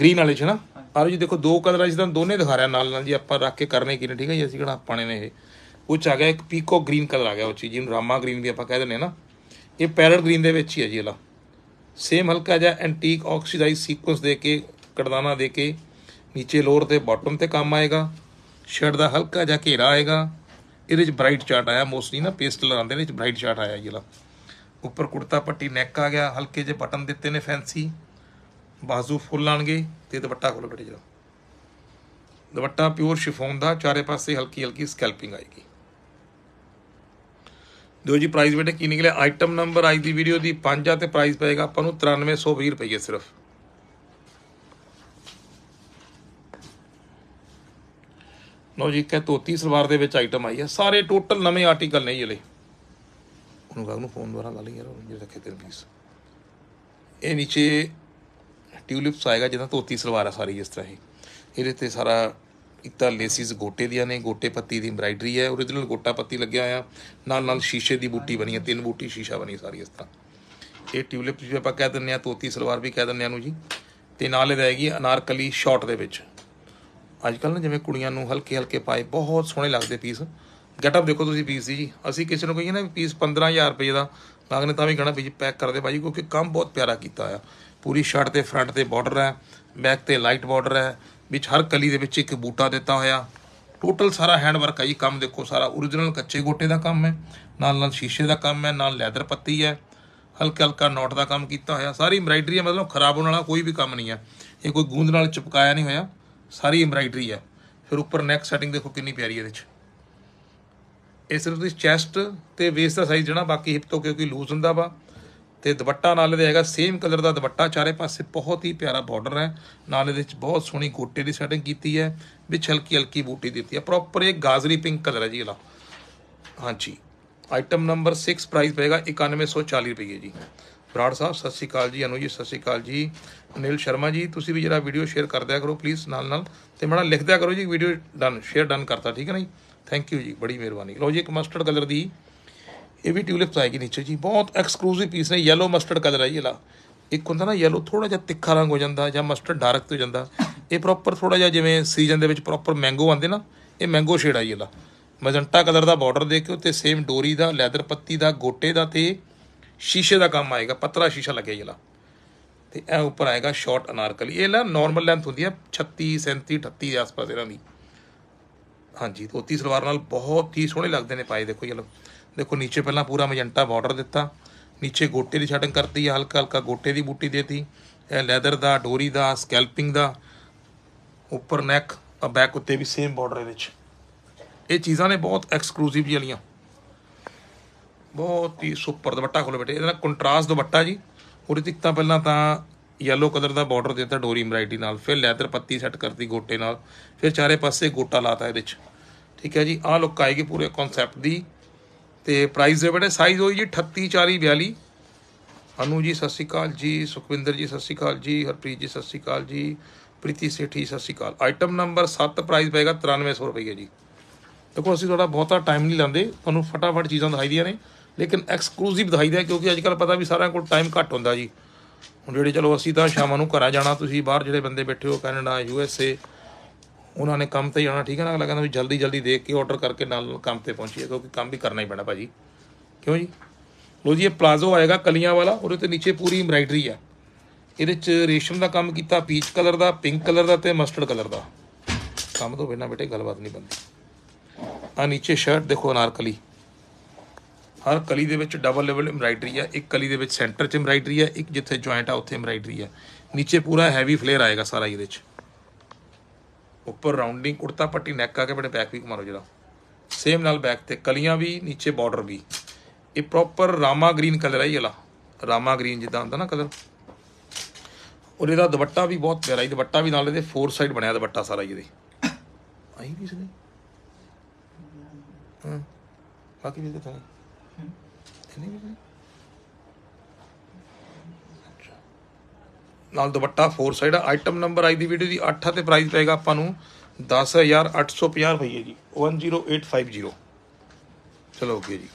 Speaker 1: ਗ੍ਰੀਨ ਵਾਲੇ ਚ ਨਾ ਆਰੋ ਜੀ ਦੇਖੋ ਦੋ ਕਲਰ ਅੱਜ ਤੁਹਾਨੂੰ ਦੋਨੇ ਦਿਖਾ ਰਿਹਾ ਨਾਲ ਨਾਲ ਜੀ ਆਪਾਂ ਰੱਖ ਕੇ ਕਰਨੇ ਕੀ ਨੇ ਠੀਕ ਹੈ ਜੀ ਅਸੀਂ ਕਿਹੜਾ ਆਪਾਣੇ ਨੇ ਇਹ ਉੱਚ ਆ ਗਿਆ ਇੱਕ ਪੀਕੋ ਗ੍ਰੀਨ ਕਲਰ ਆ ਗਿਆ ਉਹ ਚੀਜ਼ ਜਿਹਨੂੰ ਰਾਮਾ ਗ੍ਰੀਨ ਵੀ ਆਪਾਂ ਕਹਿ ਦਿੰਦੇ ਆ ਨਾ ਇਹ ਪੈਰਲ ਗ੍ਰੀਨ ਦੇ ਵਿੱਚ ਹੀ ਹੈ ਜੀ ਇਹਲਾ ਸੇਮ ਹਲਕਾ ਜਿਹਾ ਐਂਟੀਕ ਆਕਸੀਡਾਈਜ਼ ਸੀਕੁਐਂਸ ਦੇ ਕੇ ਕੜਦਾਨਾ ਦੇ ਕੇ ਨੀਚੇ ਲੋਰ ਤੇ ਬਾਟਮ ਤੇ ਕੰਮ ਆਏਗਾ ਸ਼ਰਟ ਦਾ ਹਲਕਾ ਜਿਹਾ ਘੇਰਾ ਆਏਗਾ ਇਹਦੇ ਵਿੱਚ ਬ੍ਰਾਈਟ ਚਾਰਟ ਆਇਆ ਮੋਸਟਲੀ ਨਾ ਪੇਸਟਲ ਆਂਦੇ ਨੇ ਵਿੱਚ ਬ੍ਰਾਈਟ ਚਾਰਟ ਆਇਆ ਜੀ ਇਹਲਾ ਉੱਪਰ ਕੁੜਤਾ ਪੱਟੀ ਨੈਕ ਆ ਗਿਆ ਹਲਕੇ ਜਿਹੇ ਬਟਨ ਦਿੱਤੇ ਨੇ ਫੈਂਸੀ ਬਾਜ਼ੂ ਫੁੱਲ ਲਾਣਗੇ ਤੇ ਦੁਪੱਟਾ ਖੋਲ ਬੇਟੇ ਜਰਾ ਦੁਪੱਟਾ ਪਿਓਰ ਸ਼ਿਫੋਨ ਦਾ ਚਾਰੇ ਪਾਸੇ ਹਲਕੀ ਹਲਕੀ ਸਕੈਲਪਿੰਗ ਆਏਗੀ ਦੋ ਜੀ ਪ੍ਰਾਈਸ ਬੇਟੇ ਕੀ ਨਿਕਲਿਆ ਆਈਟਮ ਨੰਬਰ ਅੱਜ ਦੀ ਵੀਡੀਓ ਦੀ 5 ਆ ਤੇ ਪ੍ਰਾਈਸ ਪਏਗਾ ਆਪਾਂ ਨੂੰ 9320 ਰੁਪਏ ਸਿਰਫ ਲਓ ਜੀ ਕਹ ਤੋਤੀ ਸਲਵਾਰ ਦੇ ਵਿੱਚ ਆਈਟਮ ਆਈ ਹੈ ਸਾਰੇ ਟੋਟਲ ਨਵੇਂ ਆਰਟੀਕਲ ਨੇ ਜਲੇ ਉਹਨੂੰ ਗਾਗ ਨੂੰ ਫੋਨ ਦੁਆਰਾ ਲਾ ਲਈ ਯਾਰ ਜੇ ਰੱਖੇ ਤੇ ਪਲੀਜ਼ ਇਹ ਨੀਚੇ ਟਿਊਲਿਪਸ ਆਏਗਾ ਜਿਹਦਾ ਧੋਤੀ ਸਲਵਾਰ ਆ ਸਾਰੀ ਇਸ ਤਰ੍ਹਾਂ ਹੀ ਇਹਦੇ ਤੇ ਸਾਰਾ ਇੱਕ ਤਾਂ ਲੇਸਿਸ ਗੋਟੇ ਦੀਆਂ ਨੇ ਗੋਟੇ ਪੱਤੀ ਦੀ ਐਮਬ੍ਰਾਇਡਰੀ ਹੈ origignal ਗੋਟਾ ਪੱਤੀ ਲੱਗਿਆ ਆ ਨਾਲ ਨਾਲ ਸ਼ੀਸ਼ੇ ਦੀ ਬੂਟੀ ਬਣੀ ਹੈ ਤਿੰਨ ਬੂਟੀ ਸ਼ੀਸ਼ਾ ਬਣੀ ਸਾਰੀ ਇਸ ਤਰ੍ਹਾਂ ਇਹ ਟਿਊਲਿਪ ਜਿਵੇਂ ਆਪਾਂ ਕਹਿ ਦਿੰਨੇ ਆ ਤੋਤੀ ਸਲਵਾਰ ਵੀ ਕਹਿ ਦਿੰਨੇ ਆ ਨੂੰ ਜੀ ਤੇ ਨਾਲ ਇਹ ਰਹੇਗੀ ਅਨਾਰਕਲੀ ਸ਼ਾਰਟ ਦੇ ਵਿੱਚ ਅੱਜ ਕੱਲ ਨਾ ਜਿਵੇਂ ਕੁੜੀਆਂ ਨੂੰ ਹਲਕੇ ਹਲਕੇ ਪਾਏ ਬਹੁਤ ਸੋਹਣੇ ਲੱਗਦੇ ਪੀਸ ਗੈਟਅਪ ਦੇਖੋ ਤੁਸੀਂ ਪੀਸ ਦੀ ਜੀ ਅਸੀਂ ਕਿਸੇ ਨੂੰ ਕਹੀਏ ਨਾ ਪੀਸ 15000 ਰੁਪਏ ਦਾ ਲਾਗਨੇ ਤਾਂ ਵੀ ਕਹਣਾ ਵੀ ਪੈਕ ਕਰ ਦੇ ਭਾਜੀ ਕਿਉਂਕਿ ਕੰਮ ਬਹੁਤ ਪਿਆਰਾ ਕੀਤਾ ਆ ਪੂਰੀ ਸ਼ਰਟ ਤੇ ਫਰੰਟ ਤੇ ਬਾਰਡਰ ਹੈ ਬੈਕ ਤੇ ਲਾਈਟ ਬਾਰਡਰ ਹੈ ਵਿੱਚ ਹਰ ਕਲੀ ਦੇ ਵਿੱਚ ਇੱਕ ਬੂਟਾ ਦਿੱਤਾ ਹੋਇਆ ਟੋਟਲ ਸਾਰਾ ਹੈਂਡ ਵਰਕ ਹੈ ਜੀ ਕੰਮ ਦੇਖੋ ਸਾਰਾ origignal ਕੱਚੇ ਗੋਟੇ ਦਾ ਕੰਮ ਹੈ ਨਾਲ ਨਾਲ ਸ਼ੀਸ਼ੇ ਦਾ ਕੰਮ ਹੈ ਨਾਲ ਲੈਦਰ ਪੱਤੀ ਹੈ ਹਲਕਾ ਹਲਕਾ ਨੋਟ ਦਾ ਕੰਮ ਕੀਤਾ ਹੋਇਆ ਸਾਰੀ ਐਮਬਰਾਇਡਰੀ ਹੈ ਮਤਲਬ ਖਰਾਬ ਹੋਣ ਵਾਲਾ ਕੋਈ ਵੀ ਕੰਮ ਨਹੀਂ ਹੈ ਇਹ ਕੋਈ ਗੂੰਦ ਨਾਲ ਚਿਪਕਾਇਆ ਨਹੀਂ ਹੋਇਆ ਸਾਰੀ ਐਮਬਰਾਇਡਰੀ ਹੈ ਫਿਰ ਉੱਪਰ ਨੈਕ ਸੈਟਿੰਗ ਦੇਖੋ ਕਿੰਨੀ ਪਿਆਰੀ ਹੈ ਇਹਦੇ ਵਿੱਚ ਇਹ ਸਿਰਫ ਇਸ ਚੈਸਟ ਤੇ ਵੇਸ ਦਾ ਸਾਈਜ਼ ਜਿਹੜਾ ਬਾਕੀ ਹਿਪ ਤੋਂ ਕਿਉਂਕਿ ਲੂਜ਼ ਹੁੰਦਾ ਵਾ ਤੇ ਦੁਪੱਟਾ ਨਾਲ ਇਹਦੇ ਹੈਗਾ ਸੇਮ ਕਲਰ ਦਾ ਦੁਪੱਟਾ ਚਾਰੇ ਪਾਸੇ ਬਹੁਤ ਹੀ ਪਿਆਰਾ ਬਾਰਡਰ ਹੈ ਨਾਲ ਇਹਦੇ ਵਿੱਚ ਬਹੁਤ ਸੋਹਣੀ ਗੋਟੇ ਦੀ ਸੈਟਿੰਗ ਕੀਤੀ ਹੈ ਵਿੱਚ ਹਲਕੀ ਹਲਕੀ ਬੂਟੀ ਦਿੱਤੀ ਹੈ ਪ੍ਰੋਪਰ ਇਹ ਗਾਜ਼ਰੀ ਪਿੰਕ ਕਲਰ ਹੈ ਜੀ ਇਹਦਾ ਹਾਂਜੀ ਆਈਟਮ ਨੰਬਰ 6 ਪ੍ਰਾਈਸ ਪਏਗਾ 9140 ਰੁਪਏ ਜੀ ਬਰਾੜ ਸਾਹਿਬ ਸਤਿ ਸ਼੍ਰੀ ਅਕਾਲ ਜੀ ਅਨੂ ਜੀ ਸਤਿ ਸ਼੍ਰੀ ਅਕਾਲ ਜੀ ਅਨਿਲ ਸ਼ਰਮਾ ਜੀ ਤੁਸੀਂ ਵੀ ਜਿਹੜਾ ਵੀਡੀਓ ਸ਼ੇਅਰ ਕਰ ਦਿਆ ਕਰੋ ਪਲੀਜ਼ ਨਾਲ ਨਾਲ ਤੇ ਮੜਾ ਲਿਖ ਦਿਆ ਕਰੋ ਜੀ ਵੀਡੀਓ ਡਨ ਸ਼ੇਅਰ ਡਨ ਕਰਤਾ ਠੀਕ ਹੈ ਨਾ ਜੀ ਥੈਂਕ ਯੂ ਜੀ ਬੜੀ ਮਿਹਰਬਾਨੀ ਲਓ ਜੀ ਇੱਕ ਮਸਟਰਡ ਕਲਰ ਦੀ ਇਹ ਵੀ ਟਿਊਲਿਪਸ ਆਏਗੀ ਨੀਚੇ ਜੀ ਬਹੁਤ ਐਕਸਕਲੂਸਿਵ ਪੀਸ ਨੇ ਯੈਲੋ ਮਸਟਰਡ ਕਲਰ ਹੈ ਇਹਲਾ ਇੱਕ ਹੁੰਦਾ ਨਾ ਯੈਲੋ ਥੋੜਾ ਜਿਹਾ ਤਿੱਖਾ ਰੰਗ ਹੋ ਜਾਂਦਾ ਜਾਂ ਮਸਟਰਡ ਡਾਰਕ ਹੋ ਜਾਂਦਾ ਇਹ ਪ੍ਰੋਪਰ ਥੋੜਾ ਜਿਹਾ ਜਿਵੇਂ ਸੀਜ਼ਨ ਦੇ ਵਿੱਚ ਪ੍ਰੋਪਰ ਮੈਂਗੋ ਆਉਂਦੇ ਨਾ ਇਹ ਮੈਂਗੋ ਸ਼ੇਡ ਆ ਇਹਲਾ ਮਜੰਟਾ ਕਲਰ ਦਾ ਬਾਰਡਰ ਦੇਖਿਓ ਤੇ ਸੇਮ ਡੋਰੀ ਦਾ ਲੈਦਰ ਪੱਤੀ ਦਾ ਗੋਟੇ ਦਾ ਤੇ ਸ਼ੀਸ਼ੇ ਦਾ ਕੰਮ ਆਏਗਾ ਪਤਲਾ ਸ਼ੀਸ਼ਾ ਲੱਗਿਆ ਇਹਲਾ ਤੇ ਇਹ ਉੱਪਰ ਆਏਗਾ ਸ਼ਾਰਟ ਅਨਾਰਕਲੀ ਇਹਲਾ ਨਾਰਮਲ ਲੈਂਥ ਹੁੰਦੀ ਹੈ 36 37 38 ਦੇ ਆਸ-ਪਾਸ ਇਹਨਾਂ ਦੀ ਹਾਂਜੀ ਧੋਤੀ ਸਲਵਾਰ ਨਾਲ ਬਹੁਤ ਹੀ ਸੋਹਣੇ ਲੱਗਦੇ ਨੇ ਪਾਏ ਦੇਖੋ ਇਹ ਲੋ देखो नीचे पहला पूरा ਮਜੰਟਾ ਬਾਰਡਰ ਦਿੱਤਾ ਨੀਚੇ ਗੋਟੇ ਦੀ ਸ਼ੈਡਿੰਗ ਕਰਤੀ ਹੈ ਹਲਕਾ ਹਲਕਾ ਗੋਟੇ ਦੀ ਬੂਟੀ ਦੇਤੀ ਇਹ ਲੈਦਰ ਦਾ ਡੋਰੀ ਦਾ ਸਕੈਲਪਿੰਗ ਦਾ ਉੱਪਰ ਨੈਕ ਆ ਬੈਕ ਉੱਤੇ ਵੀ ਸੇਮ ਬਾਰਡਰ ਵਿੱਚ ਇਹ ਚੀਜ਼ਾਂ ਨੇ ਬਹੁਤ ਐਕਸਕਲੂਸਿਵ ਜਿਹੜੀਆਂ ਬਹੁਤ ਹੀ ਸੁਪਰ ਦੁਪੱਟਾ ਕੋਲ ਬੈਠੇ ਇਹਦਾ ਕੰਟਰਾਸਟ ਦੁਪੱਟਾ ਜੀ ਉਹਦੇ ਤੇ ਤਾਂ ਪਹਿਲਾਂ ਤਾਂ ਯੈਲੋ ਕਲਰ ਦਾ ਬਾਰਡਰ ਦਿੱਤਾ ਡੋਰੀ ਐਮਬ੍ਰਾਇਡਰੀ ਨਾਲ ਫਿਰ ਲੈਦਰ ਪੱਤੀ ਸੈੱਟ ਕਰਤੀ ਗੋਟੇ ਨਾਲ ਫਿਰ ਚਾਰੇ ਪਾਸੇ ਗੋਟਾ ਲਾਤਾ ਇਹਦੇ ਵਿੱਚ ਠੀਕ ਹੈ ਜੀ ਆਹ ਲੁੱਕ ਆਏਗੀ ਪੂਰੇ ਕਨਸੈਪਟ ਦੀ ਤੇ ਪ੍ਰਾਈਸ ਦੇ ਬੜੇ ਸਾਈਜ਼ ਹੋਈ ਜੀ 38 40 42 ਅਨੂ ਜੀ ਸਤਿ ਸ਼੍ਰੀ ਅਕਾਲ ਜੀ ਸੁਖਵਿੰਦਰ ਜੀ ਸਤਿ ਸ਼੍ਰੀ ਅਕਾਲ ਜੀ ਹਰਪ੍ਰੀਤ ਜੀ ਸਤਿ ਸ਼੍ਰੀ ਅਕਾਲ ਜੀ ਪ੍ਰੀਤੀ ਸੇਠੀ ਸਤਿ ਸ਼੍ਰੀ ਅਕਾਲ ਆਈਟਮ ਨੰਬਰ 7 ਪ੍ਰਾਈਸ ਪਏਗਾ 9300 ਰੁਪਏ ਜੀ ਦੇਖੋ ਅਸੀਂ ਤੁਹਾਡਾ ਬਹੁਤਾ ਟਾਈਮ ਨਹੀਂ ਲਾਂਦੇ ਤੁਹਾਨੂੰ ਫਟਾਫਟ ਚੀਜ਼ਾਂ ਦਿਖਾਈ ਦਿਆਂ ਨੇ ਲੇਕਿਨ ਐਕਸਕਲੂਸਿਵ ਦਿਖਾਈ ਦਿਆ ਕਿਉਂਕਿ ਅੱਜ ਕੱਲ ਪਤਾ ਵੀ ਸਾਰਿਆਂ ਕੋਲ ਟਾਈਮ ਘੱਟ ਹੁੰਦਾ ਜੀ ਹੁਣ ਜਿਹੜੇ ਚਲੋ ਅਸੀਂ ਤਾਂ ਸ਼ਾਮਾਂ ਨੂੰ ਘਰਾਂ ਜਾਣਾ ਤੁਸੀਂ ਬਾਹਰ ਜਿਹੜੇ ਬੰਦੇ ਬੈਠੇ ਹੋ ਕੈਨੇਡਾ ਯੂ ਐਸ ਏ ਉਹਨਾਂ ਨੇ ਕੰਮ ਤੇ ਜਾਣਾ ਠੀਕ ਹੈ ਨਾ ਅਗਲਾ ਕਹਿੰਦਾ ਵੀ ਜਲਦੀ ਜਲਦੀ ਦੇਖ ਕੇ ਆਰਡਰ ਕਰਕੇ ਨਾਲ ਕੰਮ ਤੇ ਪਹੁੰਚੀਏ ਕਿਉਂਕਿ ਕੰਮ ਵੀ ਕਰਨਾ ਹੀ ਪੈਣਾ ਭਾਜੀ ਕਿਉਂ ਜੀ ਲੋ ਜੀ ਇਹ ਪਲਾਜ਼ੋ ਆਏਗਾ ਕਲੀਆਂ ਵਾਲਾ ਉਹਦੇ ਤੇ ਨੀਚੇ ਪੂਰੀ ਐਮਬ੍ਰਾਇਡਰੀ ਆ ਇਹਦੇ ਚ ਰੇਸ਼ਮ ਦਾ ਕੰਮ ਕੀਤਾ ਪੀਚ ਕਲਰ ਦਾ ਪਿੰਕ ਕਲਰ ਦਾ ਤੇ ਮਸਟਰਡ ਕਲਰ ਦਾ ਕੰਮ ਤੋਂ ਬਿਨਾ ਬੇਟੇ ਗੱਲਬਾਤ ਨਹੀਂ ਬੰਦੀ ਆ ਨੀਚੇ ਸ਼ਰਟ ਦੇਖੋ ਅਨਾਰਕਲੀ ਹਰ ਕਲੀ ਦੇ ਵਿੱਚ ਡਬਲ ਲੈਵਲ ਐਮਬ੍ਰਾਇਡਰੀ ਆ ਇੱਕ ਕਲੀ ਦੇ ਵਿੱਚ ਸੈਂਟਰ 'ਚ ਐਮਬ੍ਰਾਇਡਰੀ ਆ ਇੱਕ ਜਿੱਥੇ ਜੁਆਇੰਟ ਆ ਉੱਥੇ ਐਮਬ੍ਰਾਇਡਰੀ ਆ ਨੀਚੇ ਪੂਰਾ ਹੈਵੀ ਫਲੇਅਰ ਆਏਗਾ ਸਾਰਾ ਇਹਦੇ 'ਚ ਉੱਪਰ ਰਾਉਂਡਿੰਗ ਕੁੜਤਾ ਪੱਟੀ ਨੈਕ ਆ ਕੇ ਬੜੇ ਬੈਕ ਵੀ ਕਮਾਰੋ ਜਿਹੜਾ ਸੇਮ ਨਾਲ ਬੈਕ ਤੇ ਕਲੀਆਂ ਵੀ ਨੀਚੇ ਬਾਰਡਰ ਵੀ ਇਹ ਪ੍ਰੋਪਰ ਰਾਮਾ ਗ੍ਰੀਨ ਕਲਰ ਹੈ ਇਹਲਾ ਰਾਮਾ ਗ੍ਰੀਨ ਜਿੱਦਾਂ ਹੁੰਦਾ ਨਾ ਕਲਰ ਔਰ ਇਹਦਾ ਦੁਪੱਟਾ ਵੀ ਬਹੁਤ ਪਿਆਰਾ ਹੈ ਦੁਪੱਟਾ ਵੀ ਨਾਲ ਇਹਦੇ ਫੋਰ ਸਾਈਡ ਬਣਿਆ ਦੁਪੱਟਾ ਸਾਰਾ ਇਹਦੇ ਆਹੀ ਵੀ ਇਸਨੇ ਹਾਂ ਬਾਕੀ ਵੀ ਦਿੱਤਾ ਨਹੀਂ ਨਹੀਂ ਨਾਲ ਦੁਪੱਟਾ 4 ਸਾਈਡ ਆਈਟਮ ਨੰਬਰ ਆਈ ਦੀ ਵੀਡੀਓ ਦੀ 8 ਤੇ ਪ੍ਰਾਈਸ ਪਏਗਾ ਆਪਾਂ ਨੂੰ 10850 ਰੁਪਏ ਜੀ 10850 ਚਲੋ ਓਕੇ ਜੀ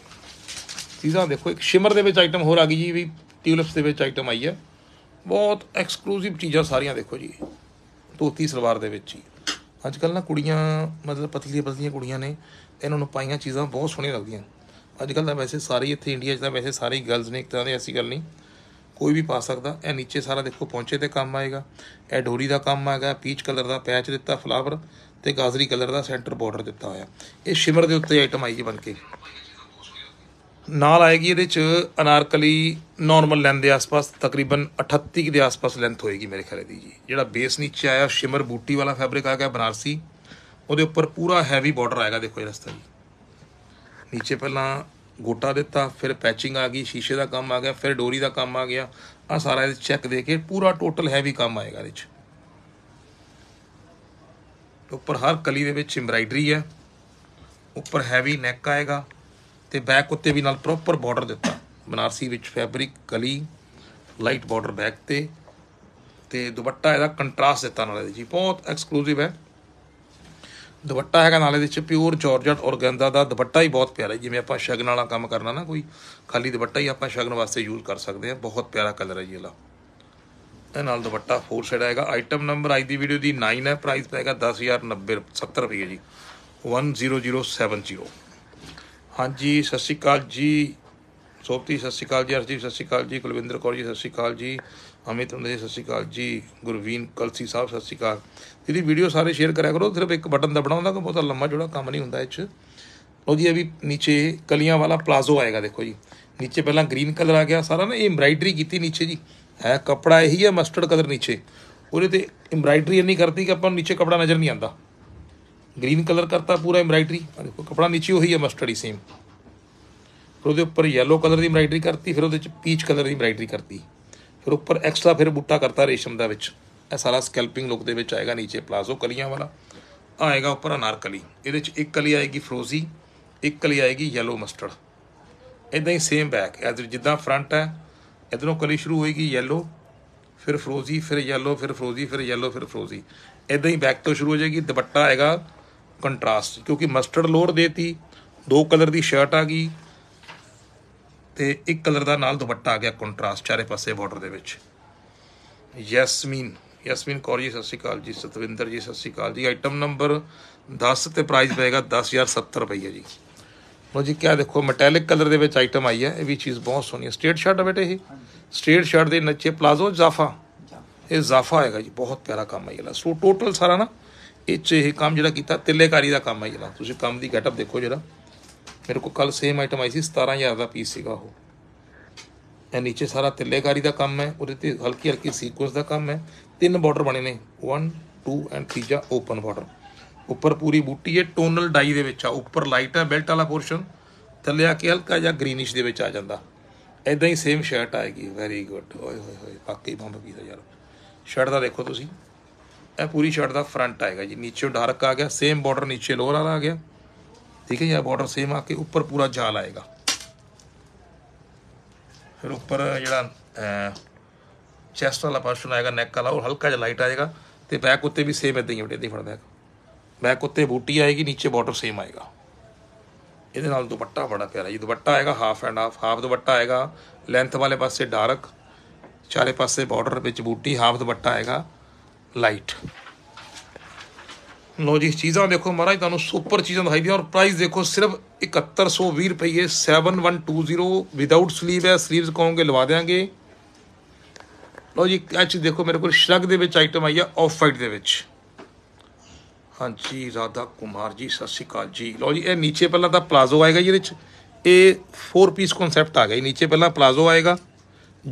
Speaker 1: ਚੀਜ਼ਾਂ ਦੇਖੋ ਇੱਕ ਸ਼ਿਮਰ ਦੇ ਵਿੱਚ ਆਈਟਮ ਹੋਰ ਆ ਗਈ ਜੀ ਵੀ ਟਿਊਲਿਪਸ ਦੇ ਵਿੱਚ ਆਈਟਮ ਆਈ ਹੈ ਬਹੁਤ ਐਕਸਕਲੂਸਿਵ ਚੀਜ਼ਾਂ ਸਾਰੀਆਂ ਦੇਖੋ ਜੀ ਧੋਤੀ ਸਲਵਾਰ ਦੇ ਵਿੱਚ ਹੀ ਅੱਜ ਕੱਲ ਨਾ ਕੁੜੀਆਂ ਮਤਲਬ ਪਤਲੀਆਂ ਪਤਲੀਆਂ ਕੁੜੀਆਂ ਨੇ ਇਹਨਾਂ ਨੂੰ ਪਾਈਆਂ ਚੀਜ਼ਾਂ ਬਹੁਤ ਸੋਹਣੀਆਂ ਲੱਗਦੀਆਂ ਅੱਜ ਕੱਲ ਤਾਂ ਵੈਸੇ ਸਾਰੇ ਇੱਥੇ ਇੰਡੀਆ 'ਚ ਤਾਂ ਵੈਸੇ ਸਾਰੇ ਗਰਲਸ ਨੇ ਇੱਕ ਤਰ੍ਹਾਂ ਦੇ ਐਸੀ ਗੱਲ ਨਹੀਂ ਕੋਈ ਵੀ ਪਾ ਸਕਦਾ ਇਹ ਨੀਚੇ ਸਾਰਾ ਦੇਖੋ ਪਹੁੰਚੇ ਤੇ ਕੰਮ ਆਏਗਾ ਇਹ ਡੋਰੀ ਦਾ ਕੰਮ ਆਏਗਾ ਪੀਚ ਕਲਰ ਦਾ ਪੈਚ ਦਿੱਤਾ ਫਲਾਵਰ ਤੇ ਗਾਜ਼ਰੀ ਕਲਰ ਦਾ ਸੈਂਟਰ ਬਾਰਡਰ ਦਿੱਤਾ ਹੋਇਆ ਇਹ ਸ਼ਿਮਰ ਦੇ ਉੱਤੇ ਆਈਟਮ ਆਈ ਜੀ ਬਣ ਕੇ ਨਾਲ ਆਏਗੀ ਇਹਦੇ ਚ ਅਨਾਰਕਲੀ ਨਾਰਮਲ ਲੈਂਥ ਦੇ ਆਸ-ਪਾਸ ਤਕਰੀਬਨ 38 ਦੇ ਆਸ-ਪਾਸ ਲੈਂਥ ਹੋਏਗੀ ਮੇਰੇ ਖਿਆਲ ਦੀ ਜੀ ਜਿਹੜਾ ਬੇਸ ਨੀਚੇ ਆਇਆ ਸ਼ਿਮਰ ਬੂਟੀ ਵਾਲਾ ਫੈਬਰਿਕ ਆ ਗਿਆ ਬਨਾਰਸੀ ਉਹਦੇ ਉੱਪਰ ਪੂਰਾ ਹੈਵੀ ਬਾਰਡਰ ਆਏਗਾ ਦੇਖੋ ਇਹ ਰਸਤਾ ਜੀ ਨੀਚੇ ਪਹਿਲਾਂ ਗੋਟਾ ਦਿੱਤਾ ਫਿਰ ਪੈਚਿੰਗ ਆ ਗਈ ਸ਼ੀਸ਼ੇ ਦਾ ਕੰਮ ਆ ਗਿਆ ਫਿਰ ਡੋਰੀ ਦਾ ਕੰਮ ਆ ਗਿਆ ਆ ਸਾਰਾ ਇਹ ਚੈੱਕ ਦੇ ਕੇ ਪੂਰਾ ਟੋਟਲ ਹੈਵੀ ਕੰਮ ਆਏਗਾ ਇਹਦੇ ਚ ਉੱਪਰ ਹਰ ਕਲੀ ਦੇ ਵਿੱਚ ਐਮਬਰਾਇਡਰੀ ਹੈ ਉੱਪਰ ਹੈਵੀ ਨੈਕ ਆਏਗਾ ਤੇ ਬੈਕ ਉੱਤੇ ਵੀ ਨਾਲ ਪ੍ਰੋਪਰ ਬਾਰਡਰ ਦਿੱਤਾ ਬਨਾਰਸੀ ਵਿੱਚ ਫੈਬਰਿਕ ਕਲੀ ਲਾਈਟ ਬਾਰਡਰ ਬੈਕ ਤੇ ਤੇ ਦੁਪੱਟਾ ਇਹਦਾ ਕੰਟਰਾਸਟ ਦਿੱਤਾ ਨਾਲ ਇਹਦੇ ਜੀ ਬਹੁਤ ਐਕਸਕਲੂਸਿਵ ਹੈ ਦੁਪੱਟਾ ਹੈਗਾ ਨਾਲੇ ਵਿੱਚ ਪਿਓਰ ਜਾਰਜਟ ਔਰਗੈਂਜ਼ਾ ਦਾ ਦੁਪੱਟਾ ਹੀ ਬਹੁਤ ਪਿਆਰਾ ਜਿਵੇਂ ਆਪਾਂ ਸ਼ਗਨ ਵਾਲਾ ਕੰਮ ਕਰਨਾ ਨਾ ਕੋਈ ਖਾਲੀ ਦੁਪੱਟਾ ਹੀ ਆਪਾਂ ਸ਼ਗਨ ਵਾਸਤੇ ਯੂਜ਼ ਕਰ ਸਕਦੇ ਆ ਬਹੁਤ ਪਿਆਰਾ ਕਲਰ ਹੈ ਜੀ ਇਹਦਾ ਇਹ ਨਾਲ ਦੁਪੱਟਾ 4 ਸ਼ੇਡ ਆਏਗਾ ਆਈਟਮ ਨੰਬਰ ਅੱਜ ਦੀ ਵੀਡੀਓ ਦੀ 9 ਹੈ ਪ੍ਰਾਈਸ ਪੈਗਾ 10090 70 ਰੁਪਏ ਜੀ 10070 ਹਾਂਜੀ ਸਤਿ ਜੀ ਸੋਪਤੀ ਸਤਿ ਸ਼੍ਰੀ ਅਕਾਲ ਜੀ ਹਰਜੀਤ ਸਤਿ ਸ਼੍ਰੀ ਅਕਾਲ ਜੀ ਕੁਲਵਿੰਦਰ ਕੌਰ ਜੀ ਸਤਿ ਸ਼੍ਰੀ ਅਕਾਲ ਜੀ ਅਮਿਤ ਹੁੰਦੇ ਸਤਿ ਸ਼੍ਰੀ ਅਕਾਲ ਜੀ ਗੁਰਵੀਨ ਕਲਸੀ ਸਾਹਿਬ ਸਤਿ ਸ਼੍ਰੀ ਅਕਾਲ ਜਿਹਦੀ ਵੀਡੀਓ ਸਾਰੇ ਸ਼ੇਅਰ ਕਰਿਆ ਕਰੋ ਸਿਰਫ ਇੱਕ ਬਟਨ ਦਬਣਾ ਹੁੰਦਾ ਕੋਈ ਬਹੁਤਾ ਲੰਮਾ ਜੁੜਾ ਕੰਮ ਨਹੀਂ ਹੁੰਦਾ ਇਹ ਚ ਲੋ ਜੀ ਅਭੀ ਨੀਚੇ ਕਲੀਆਂ ਵਾਲਾ ਪਲਾਜ਼ੋ ਆਏਗਾ ਦੇਖੋ ਜੀ ਨੀਚੇ ਪਹਿਲਾਂ ਗ੍ਰੀਨ ਕਲਰ ਆ ਗਿਆ ਸਾਰਾ ਨਾ ਇਹ ਐਮਬ੍ਰਾਇਡਰੀ ਕੀਤੀ ਨੀਚੇ ਜੀ ਹੈ ਕਪੜਾ ਇਹੀ ਹੈ ਮਸਟਰਡ ਕਲਰ ਨੀਚੇ ਉਹਦੇ ਤੇ ਐਮਬ੍ਰਾਇਡਰੀ ਇੰਨੀ ਕਰਤੀ ਕਿ ਆਪਾਂ ਨੂੰ ਨੀਚੇ ਕਪੜਾ ਨਜ਼ਰ ਨਹੀਂ ਆਂਦਾ ਗ੍ਰੀਨ ਕਲਰ ਕਰਤਾ ਪੂਰਾ ਐਮਬ੍ਰਾਇਡਰੀ ਦੇਖੋ ਕਪੜਾ ਨੀਚੇ ਉਹੀ ਹੈ ਮਸਟਰਡ ਹੀ ਸੇਮ ਫਿਰ ਉਹਦੇ ਉੱਪਰ yellow ਕਲਰ ਦੀ ਐਮਬ੍ਰਾਇਡਰੀ ਕਰਤੀ ਫਿਰ ਉਹਦੇ ਵਿੱਚ ਪੀਚ ਕਲਰ ਦੀ ਐਮਬ੍ਰਾਇਡਰੀ ਕਰਤੀ ਫਿਰ ਉੱਪਰ ਐਕਸਟਰਾ ਫਿਰ ਬੂਟਾ ਕਰਤਾ ਰੇਸ਼ਮ ਦਾ ਵਿੱਚ ਇਹ ਸਾਰਾ ਸਕੈਲਪਿੰਗ ਲੁੱਕ ਦੇ ਵਿੱਚ ਆਏਗਾ ਨੀਚੇ ਪਲਾਜ਼ੋ ਕਲੀਆਂ ਵਾਲਾ ਆਏਗਾ ਉੱਪਰ ਅਨਾਰਕਲੀ ਇਹਦੇ ਵਿੱਚ ਇੱਕ ਕਲੀ ਆਏਗੀ ਫਰੋਜ਼ੀ ਇੱਕ ਕਲੀ ਆਏਗੀ yellow ਮਸਟਰਡ ਇਦਾਂ ਹੀ ਸੇਮ ਬੈਕ ਐਜ਼ ਜਿੱਦਾਂ ਫਰੰਟ ਹੈ ਇਧਰੋਂ ਕਲੀ ਸ਼ੁਰੂ ਹੋਏਗੀ yellow ਫਿਰ ਫਰੋਜ਼ੀ ਫਿਰ yellow ਫਿਰ ਫਰੋਜ਼ੀ ਫਿਰ yellow ਫਿਰ ਫਰੋਜ਼ੀ ਇਦਾਂ ਹੀ ਬੈਕ ਤੋਂ ਸ਼ੁਰੂ ਹੋ ਜਾਏਗੀ ਦੁਪੱਟਾ ਆਏਗਾ ਕੰਟਰਾਸਟ ਕਿਉਂਕਿ ਮਸਟਰਡ ਲੋਰ ਦੇਤੀ ਦੋ ਕਲਰ ਦੀ ਸ਼ਰਟ ਆ ਗਈ ਤੇ ਇੱਕ ਕਲਰ ਦਾ ਨਾਲ ਦੁਪੱਟਾ ਆ ਗਿਆ ਕੰਟਰਾਸਟ ਚਾਰੇ ਪਾਸੇ ਬਾਰਡਰ ਦੇ ਵਿੱਚ ਯਸਮੀਨ ਯਸਮੀਨ ਕੌਰ ਜੀ ਸਤਿ ਸ਼੍ਰੀ ਅਕਾਲ ਜੀ ਸਤਵਿੰਦਰ ਜੀ ਸਤਿ ਸ਼੍ਰੀ ਅਕਾਲ ਜੀ ਆਈਟਮ ਨੰਬਰ 10 ਤੇ ਪ੍ਰਾਈਸ ਪਏਗਾ 10070 ਰੁਪਏ ਜੀ ਲੋ ਜੀ ਕਿਆ ਦੇਖੋ ਮੈਟੈਲਿਕ ਕਲਰ ਦੇ ਵਿੱਚ ਆਈਟਮ ਆਈ ਹੈ ਇਹ ਵੀ ਚੀਜ਼ ਬਹੁਤ ਸੋਹਣੀ ਹੈ ਸਟ੍ਰੇਟ ਸ਼ਰਟ ਹੈ ਬੇਟੇ ਇਹ ਸਟ੍ਰੇਟ ਸ਼ਰਟ ਦੇ ਨੱਚੇ ਪਲਾਜ਼ੋ ਜ਼ਾਫਾ ਇਹ ਜ਼ਾਫਾ ਹੈਗਾ ਜੀ ਬਹੁਤ ਪਿਆਰਾ ਕੰਮ ਹੈ ਇਹਲਾ ਸੋ ਟੋਟਲ ਸਾਰਾ ਨਾ ਇਹ ਚ ਇਹ ਕੰਮ ਜਿਹੜਾ ਕੀਤਾ ਤਿੱਲੇਕਾਰੀ ਦਾ ਕੰਮ ਹੈ ਜਿਹੜਾ ਤੁਸੀਂ ਕੰਮ ਦੀ ਗੈਟਅਪ ਦੇਖੋ ਜਿਹੜਾ ਮੇਰੇ ਕੋਲ ਕੱਲ ਸੇਮ ਆਈਟਮ ਆਈ ਸੀ 17000 ਦਾ ਪੀਸ ਸੀਗਾ ਉਹ ਇਹ ਨੀਚੇ ਸਾਰਾ ਤਿੱਲੇਕਾਰੀ ਦਾ ਕੰਮ ਹੈ ਉਹਦੇ ਤੇ ਹਲਕੀ ਹਲਕੀ ਸੀਕੁਐਂਸ ਦਾ ਕੰਮ ਹੈ ਤਿੰਨ ਬਾਰਡਰ ਬਣੇ ਨੇ 1 2 ਐਂਡ ਤੀਜਾ ਓਪਨ ਬਾਰਡਰ ਉੱਪਰ ਪੂਰੀ ਬੂਟੀ ਹੈ ਟੋਨਲ ਡਾਈ ਦੇ ਵਿੱਚ ਆ ਉੱਪਰ ਲਾਈਟ ਹੈ ਬੈਲਟ ਵਾਲਾ ਪੋਰਸ਼ਨ ਥੱਲੇ ਆ ਕੇ ਹਲਕਾ ਜਿਹਾ ਗ੍ਰੀਨਿਸ਼ ਦੇ ਵਿੱਚ ਆ ਜਾਂਦਾ ਐਦਾਂ ਹੀ ਸੇਮ ਸ਼ਰਟ ਆਏਗੀ ਵੈਰੀ ਗੁੱਡ ਓਏ ਹੋਏ ਹੋਏ ਵਾਕਈ ਬੰਬ ਕੀਤਾ ਯਾਰ ਸ਼ਰਟ ਦਾ ਦੇਖੋ ਤੁਸੀਂ ਇਹ ਪੂਰੀ ਸ਼ਰਟ ਦਾ ਫਰੰਟ ਆਏਗਾ ਜੀ ਨੀਚੇ ਡਾਰਕ ਆ ਗਿਆ ਸੇਮ ਬਾਰਡਰ ਨੀਚੇ ਲੋਅਰ ਵਾਲਾ ਆ ਗਿਆ ठीक है ਬਾਰਡਰ ਸੇਮ ਆ ਕੇ ਉੱਪਰ ਪੂਰਾ ਜਾਲ ਆਏਗਾ ਫਿਰ ਉੱਪਰ ਜਿਹੜਾ ਚੈਸਟ ਵਾਲਾ ਪਾਰਸ਼ਨ ਆਏਗਾ ਨੈਕ ਵਾਲਾ ਉਹ ਹਲਕਾ ਜਿਹਾ ਲਾਈਟ ਆਏਗਾ ਤੇ ਬੈਕ ਉੱਤੇ ਵੀ ਸੇਮ ਇਦਾਂ ਹੀ ਉੱਤੇ ਇਦਾਂ ਹੀ ਫੜਦਾ ਬੈਕ ਉੱਤੇ ਬੂਟੀ ਆਏਗੀ ਨੀਚੇ ਬਾਰਡਰ ਸੇਮ ਆਏਗਾ ਇਹਦੇ ਨਾਲ ਦੁਪੱਟਾ ਬੜਾ ਪਿਆਰਾ ਜੀ ਦੁਪੱਟਾ ਆਏਗਾ half and half half dupatta ਆਏਗਾ ਲੈਂਥ ਵਾਲੇ ਪਾਸੇ ਡਾਰਕ ਚਾਰੇ ਪਾਸੇ ਬਾਰਡਰ ਵਿੱਚ ਬੂਟੀ ਹਾਫ ਦੁਪੱਟਾ ਆਏਗਾ ਲਾਈਟ ਲੋ ਜੀ ਚੀਜ਼ਾਂ ਦੇਖੋ ਮਹਾਰਾਜ ਤੁਹਾਨੂੰ ਸੁਪਰ ਚੀਜ਼ਾਂ ਦਿਖਾਈ ਦੀਆਂ ਔਰ ਪ੍ਰਾਈਸ ਦੇਖੋ ਸਿਰਫ 7120 ਰੁਪਏ 7120 ਵਿਦਆਊਟ 슬ੀਵ ਹੈ 슬ੀਵਸ ਕਹੋਗੇ ਲਵਾ ਦੇਾਂਗੇ ਲੋ ਜੀ ਅੱਜ ਦੇਖੋ ਮੇਰੇ ਕੋਲ ਸ਼ਰਗ ਦੇ ਵਿੱਚ ਆਈਟਮ ਆਈ ਆ ਆਫ ਵਾਈਟ ਦੇ ਵਿੱਚ ਹਾਂਜੀ ਰਾਧਾ ਕੁਮਾਰ ਜੀ ਸਤਿ ਸ਼੍ਰੀ ਅਕਾਲ ਜੀ ਲੋ ਜੀ ਇਹ ਨੀਚੇ ਪਹਿਲਾਂ ਤਾਂ ਪਲਾਜ਼ੋ ਆਏਗਾ ਇਹਦੇ ਵਿੱਚ ਇਹ 4 ਪੀਸ ਕਨਸੈਪਟ ਆ ਗਿਆ ਨੀਚੇ ਪਹਿਲਾਂ ਪਲਾਜ਼ੋ ਆਏਗਾ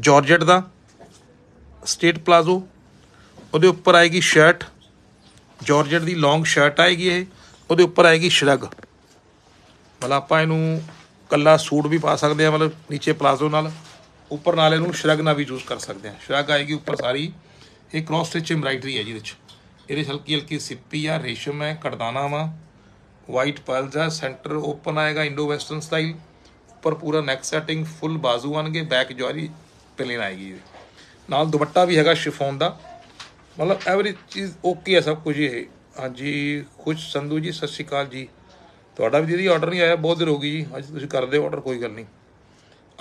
Speaker 1: ਜਾਰਜਟ ਦਾ ਸਟੇਟ ਪਲਾਜ਼ੋ ਉਹਦੇ ਉੱਪਰ ਆਏਗੀ ਸ਼ਰਟ ਜਾਰਜਟ ਦੀ ਲੌਂਗ ਸ਼ਰਟ ਆਏਗੀ ਇਹ ਉਹਦੇ ਉੱਪਰ ਆਏਗੀ ਸ਼ਰਗ ਮਤਲਬ ਆਪਾਂ ਇਹਨੂੰ ਕੱਲਾ ਸੂਟ ਵੀ ਪਾ ਸਕਦੇ ਆ ਮਤਲਬ ਨੀਚੇ ਪਲਾਜ਼ੋ ਨਾਲ ਉੱਪਰ ਨਾਲ ਇਹਨੂੰ ਸ਼ਰਗ ਨਾਲ ਵੀ ਯੂਜ਼ ਕਰ ਸਕਦੇ ਆ ਸ਼ਰਗ ਆਏਗੀ ਉੱਪਰ ਸਾਰੀ ਇਹ ਕ੍ਰਾਸ ਸਟਿਚ ਐਮਬ੍ਰਾਇਡਰੀ ਹੈ ਜੀ ਵਿੱਚ ਇਹਦੇ ਹਲਕੀ ਹਲਕੀ ਸਿੱਪੀ ਆ ਰੇਸ਼ਮ ਹੈ ਕੜਦਾਨਾ ਵਾ ਵਾਈਟ ਪਰਲਸ ਆ ਸੈਂਟਰ ਓਪਨ ਆਏਗਾ ਇੰਡੋ ਵੈਸਟਰਨ ਸਟਾਈਲ ਉੱਪਰ ਪੂਰਾ ਨੈਕ ਸੈਟਿੰਗ ਫੁੱਲ ਬਾਜ਼ੂ ਆਣਗੇ ਬੈਕ ਜੌਰੀ ਪਲੇਨ ਆਏਗੀ ਨਾਲ ਦੁਪੱਟਾ ਵੀ ਹੈਗਾ ਸ਼ਿਫੋਨ ਦਾ ਮਤਲਬ ਐਵਰੀ ਚੀਜ਼ ਓਕੇ ਹੈ ਸਭ ਕੁਝ ਇਹ ਹਾਂਜੀ ਖੁਸ਼ ਸੰਧੂ ਜੀ ਸਤਿ ਸ਼੍ਰੀ ਅਕਾਲ ਜੀ ਤੁਹਾਡਾ ਵੀ ਜਿਹੜੀ ਆਰਡਰ ਨਹੀਂ ਆਇਆ ਬਹੁਤ ਦੇਰ ਹੋ ਗਈ ਜੀ ਅੱਜ ਤੁਸੀਂ ਕਰ ਦਿਓ ਆਰਡਰ ਕੋਈ ਗੱਲ ਨਹੀਂ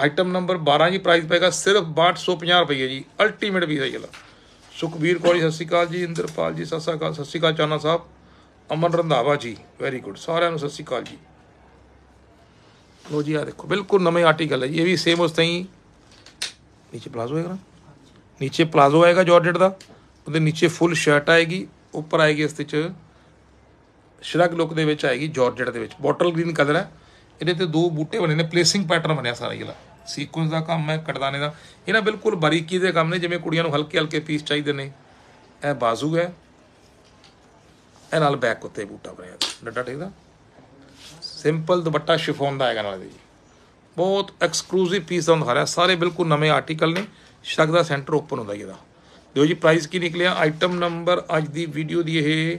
Speaker 1: ਆਈਟਮ ਨੰਬਰ 12 ਜੀ ਪ੍ਰਾਈਸ ਪਏਗਾ ਸਿਰਫ 6250 ਰੁਪਏ ਜੀ ਅਲਟੀਮੇਟ ਹੈ ਜਲਾ ਸੁਖਬੀਰ ਕੌਰ ਜੀ ਸਤਿ ਸ਼੍ਰੀ ਅਕਾਲ ਜੀ ਇੰਦਰਪਾਲ ਜੀ ਸਤਿ ਸ਼੍ਰੀ ਅਕਾਲ ਸਤਿ ਸ਼੍ਰੀ ਅਕਾਲ ਚਾਨਾ ਸਾਹਿਬ ਅਮਨ ਰੰਧਾਵਾ ਜੀ ਵੈਰੀ ਗੁੱਡ ਸਾਰਿਆਂ ਨੂੰ ਸਤਿ ਸ਼੍ਰੀ ਅਕਾਲ ਜੀ ਲੋ ਜੀ ਆ ਦੇਖੋ ਬਿਲਕੁਲ ਨਵੇਂ ਆਰਟੀਕਲ ਹੈ ਇਹ ਵੀ ਸੇਮ ਉਸ ਤਰ੍ਹਾਂ ਹੀ ਨੀਚੇ ਪਲਾਜ਼ੋ ਆਏਗਾ ਨਾ ਨੀਚੇ ਪਲਾਜ਼ੋ ਆਏਗਾ ਜਾਰਜਟ ਦਾ ਉਹਦੇ ਨੀਚੇ ਫੁੱਲ ਸ਼ਰਟ ਆਏਗੀ ਉੱਪਰ ਆਏਗੀ ਇਸ ਤੇ ਚ ਸ਼ਰਗ ਲੁੱਕ ਦੇ ਵਿੱਚ ਆਏਗੀ ਜਾਰਜਟ ਦੇ ਵਿੱਚ ਬੋਟਲ ਗ੍ਰੀਨ ਕਲਰ ਹੈ ਇਹਦੇ ਤੇ ਦੋ ਬੂਟੇ ਬਣੇ ਨੇ ਪਲੇਸਿੰਗ ਪੈਟਰਨ ਬਣਿਆ ਸਾਰਾ ਇਹਦਾ ਸੀਕੁਐਂਸ ਦਾ ਕੰਮ ਹੈ ਕਟਦਾਨੇ ਦਾ ਇਹਨਾਂ ਬਿਲਕੁਲ ਬਾਰੀਕੀ ਦੇ ਕੰਮ ਨੇ ਜਿਵੇਂ ਕੁੜੀਆਂ ਨੂੰ ਹਲਕੇ ਹਲਕੇ ਪੀਸ ਚਾਹੀਦੇ ਨੇ ਇਹ ਬਾਜ਼ੂ ਹੈ ਇਹ ਨਾਲ ਬੈਕ ਉੱਤੇ ਬੂਟਾ ਬਣਿਆ ਡੱਡਾ ਠੀਕ ਦਾ ਸਿੰਪਲ ਦੁਪੱਟਾ ਸ਼ਿਫੋਨ ਦਾ ਆਏਗਾ ਨਾਲ ਜੀ ਬਹੁਤ ਐਕਸਕਲੂਸਿਵ ਪੀਸ ਦਾ ਹੁੰਦਾ ਰਿਹਾ ਸਾਰੇ ਬਿਲਕੁਲ ਨਵੇਂ ਆਰਟੀਕਲ ਨੇ ਸ਼ਰਗ ਦਾ ਸੈਂਟਰ ਓਪਨ ਹੁੰਦਾ ਇਹਦਾ ਦੇਖੋ ਜੀ ਪ੍ਰਾਈਸ ਕੀ ਨਿਕਲਿਆ ਆਈਟਮ ਨੰਬਰ ਅੱਜ ਦੀ ਵੀਡੀਓ ਦੀ ਇਹ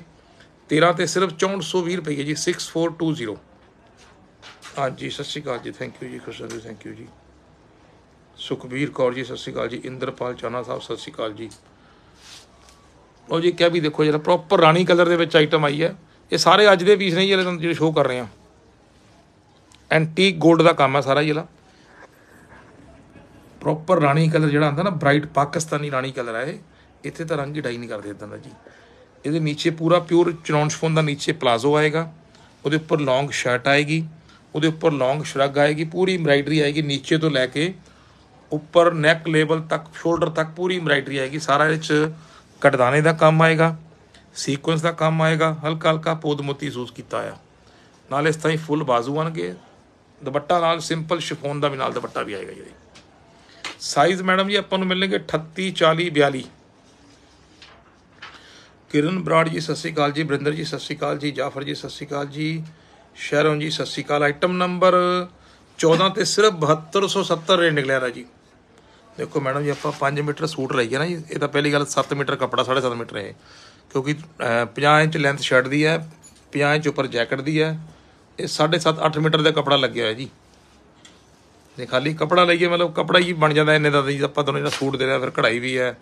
Speaker 1: 13 ਤੇ ਸਿਰਫ 6420 ਰੁਪਏ ਜੀ 6420 ਹਾਂਜੀ ਸਤਿ ਸ਼੍ਰੀ ਅਕਾਲ ਜੀ ਥੈਂਕ ਯੂ ਜੀ ਜੀ ਥੈਂਕ ਯੂ ਜੀ ਸੁਖਬੀਰ ਕੌਰ ਜੀ ਸਤਿ ਸ਼੍ਰੀ ਅਕਾਲ ਜੀ ਇੰਦਰਪਾਲ ਚਾਨਾ ਸਾਹਿਬ ਸਤਿ ਸ਼੍ਰੀ ਅਕਾਲ ਜੀ ਉਹ ਜੀ ਕਿਆ ਵੀ ਦੇਖੋ ਜਿਹੜਾ ਪ੍ਰੋਪਰ ਰਾਣੀ ਕਲਰ ਦੇ ਵਿੱਚ ਆਈਟਮ ਆਈ ਹੈ ਇਹ ਸਾਰੇ ਅੱਜ ਦੇ ਪੀਸ ਨੇ ਜਿਹੜੇ ਸ਼ੋਅ ਕਰ ਰਹੇ ਆ ਐਂਟੀਕ ਗੋਲਡ ਦਾ ਕੰਮ ਹੈ ਸਾਰਾ ਜਿਹੜਾ ਪ੍ਰੋਪਰ ਰਾਣੀ ਕਲਰ ਜਿਹੜਾ ਆਂਦਾ ਨਾ ਬ੍ਰਾਈਟ ਪਾਕਿਸਤਾਨੀ ਰਾਣੀ ਕਲਰ ਹੈ ਇੱਥੇ ਤਾਂ ਰੰਗ ਹੀ ਡਾਈ ਨਹੀਂ ਕਰਦੇ ਇਦਾਂ ਦਾ ਜੀ ਇਹਦੇ ਨੀਚੇ ਪੂਰਾ ਪਿਓਰ ਚਨੌਨ ਸ਼ਫੋਨ ਦਾ ਨੀਚੇ ਪਲਾਜ਼ੋ ਆਏਗਾ ਉਹਦੇ ਉੱਪਰ ਲੌਂਗ ਸ਼ਰਟ ਆਏਗੀ ਉਹਦੇ ਉੱਪਰ ਲੌਂਗ ਸ਼ਰਗ ਆਏਗੀ ਪੂਰੀ ਐਮਬ੍ਰਾਇਡਰੀ ਆਏਗੀ ਨੀਚੇ ਤੋਂ ਲੈ ਕੇ ਉੱਪਰ ਨੈਕ ਲੇਵਲ ਤੱਕ ਸ਼ੋਲਡਰ ਤੱਕ ਪੂਰੀ ਐਮਬ੍ਰਾਇਡਰੀ ਆਏਗੀ ਸਾਰਾ ਇਹ ਚ ਕਟਦਾਨੇ ਦਾ ਕੰਮ ਆਏਗਾ ਸੀਕੁਐਂਸ ਦਾ ਕੰਮ ਆਏਗਾ ਹਲਕਾ ਹਲਕਾ ਪੋਦ ਮੋਤੀ ਯੂਜ਼ ਕੀਤਾ ਆ ਨਾਲ ਇਸ ਤਰ੍ਹਾਂ ਹੀ ਫੁੱਲ ਬਾਜ਼ੂ ਆਣਗੇ ਦੁਪੱਟਾ ਨਾਲ ਸਿੰਪਲ ਸ਼ਿਫੋਨ ਦਾ ਵੀ ਨਾਲ ਦੁਪੱਟਾ ਵੀ ਆਏਗਾ ਜੀ ਸਾਈਜ਼ ਮੈਡਮ ਜੀ ਆਪਾਂ ਨੂੰ ਮਿਲਣਗੇ 38 40 42 ਕਿਰਨ ਬਰਾੜ ਜੀ ਸਤਿ ਸ੍ਰੀ ਅਕਾਲ ਜੀ ਬ੍ਰਿੰਦਰ ਜੀ ਸਤਿ ਸ੍ਰੀ ਅਕਾਲ ਜੀ ਜਾਫਰ ਜੀ ਸਤਿ ਸ੍ਰੀ ਅਕਾਲ ਜੀ ਸ਼ਹਿਰੋਂ ਜੀ ਸਤਿ ਸ੍ਰੀ ਅਕਾਲ ਆਈਟਮ ਨੰਬਰ 14 ਤੇ ਸਿਰਫ 7270 ਰੇਟ ਨਿਕਲਿਆ ਰਾ ਜੀ ਦੇਖੋ ਮੈਡਮ ਜੀ ਆਪਾਂ 5 ਮੀਟਰ ਸੂਟ ਲਈ ਹੈ ਨਾ ਜੀ ਇਹ ਤਾਂ ਪਹਿਲੀ ਗੱਲ 7 ਮੀਟਰ ਕੱਪੜਾ 7.5 ਮੀਟਰ ਹੈ ਕਿਉਂਕਿ 50 ਇੰਚ ਲੈਂਥ ਸ਼ਰਟ ਦੀ ਹੈ 50 ਇੰਚ ਉੱਪਰ ਜੈਕਟ ਦੀ ਹੈ ਇਹ 7.5 8 ਮੀਟਰ ਦਾ ਕੱਪੜਾ ਲੱਗਿਆ ਹੋਇਆ ਜੀ ਤੇ ਖਾਲੀ ਕਪੜਾ ਲਈਏ ਮਤਲਬ ਕਪੜਾ ਹੀ ਬਣ ਜਾਂਦਾ ਇੰਨੇ ਦਾ ਜੀ ਆਪਾਂ ਤੁਹਾਨੂੰ ਜਿਹੜਾ ਸੂਟ ਦੇ ਰਿਹਾ ਫਿਰ ਕਢਾਈ ਵੀ ਹੈ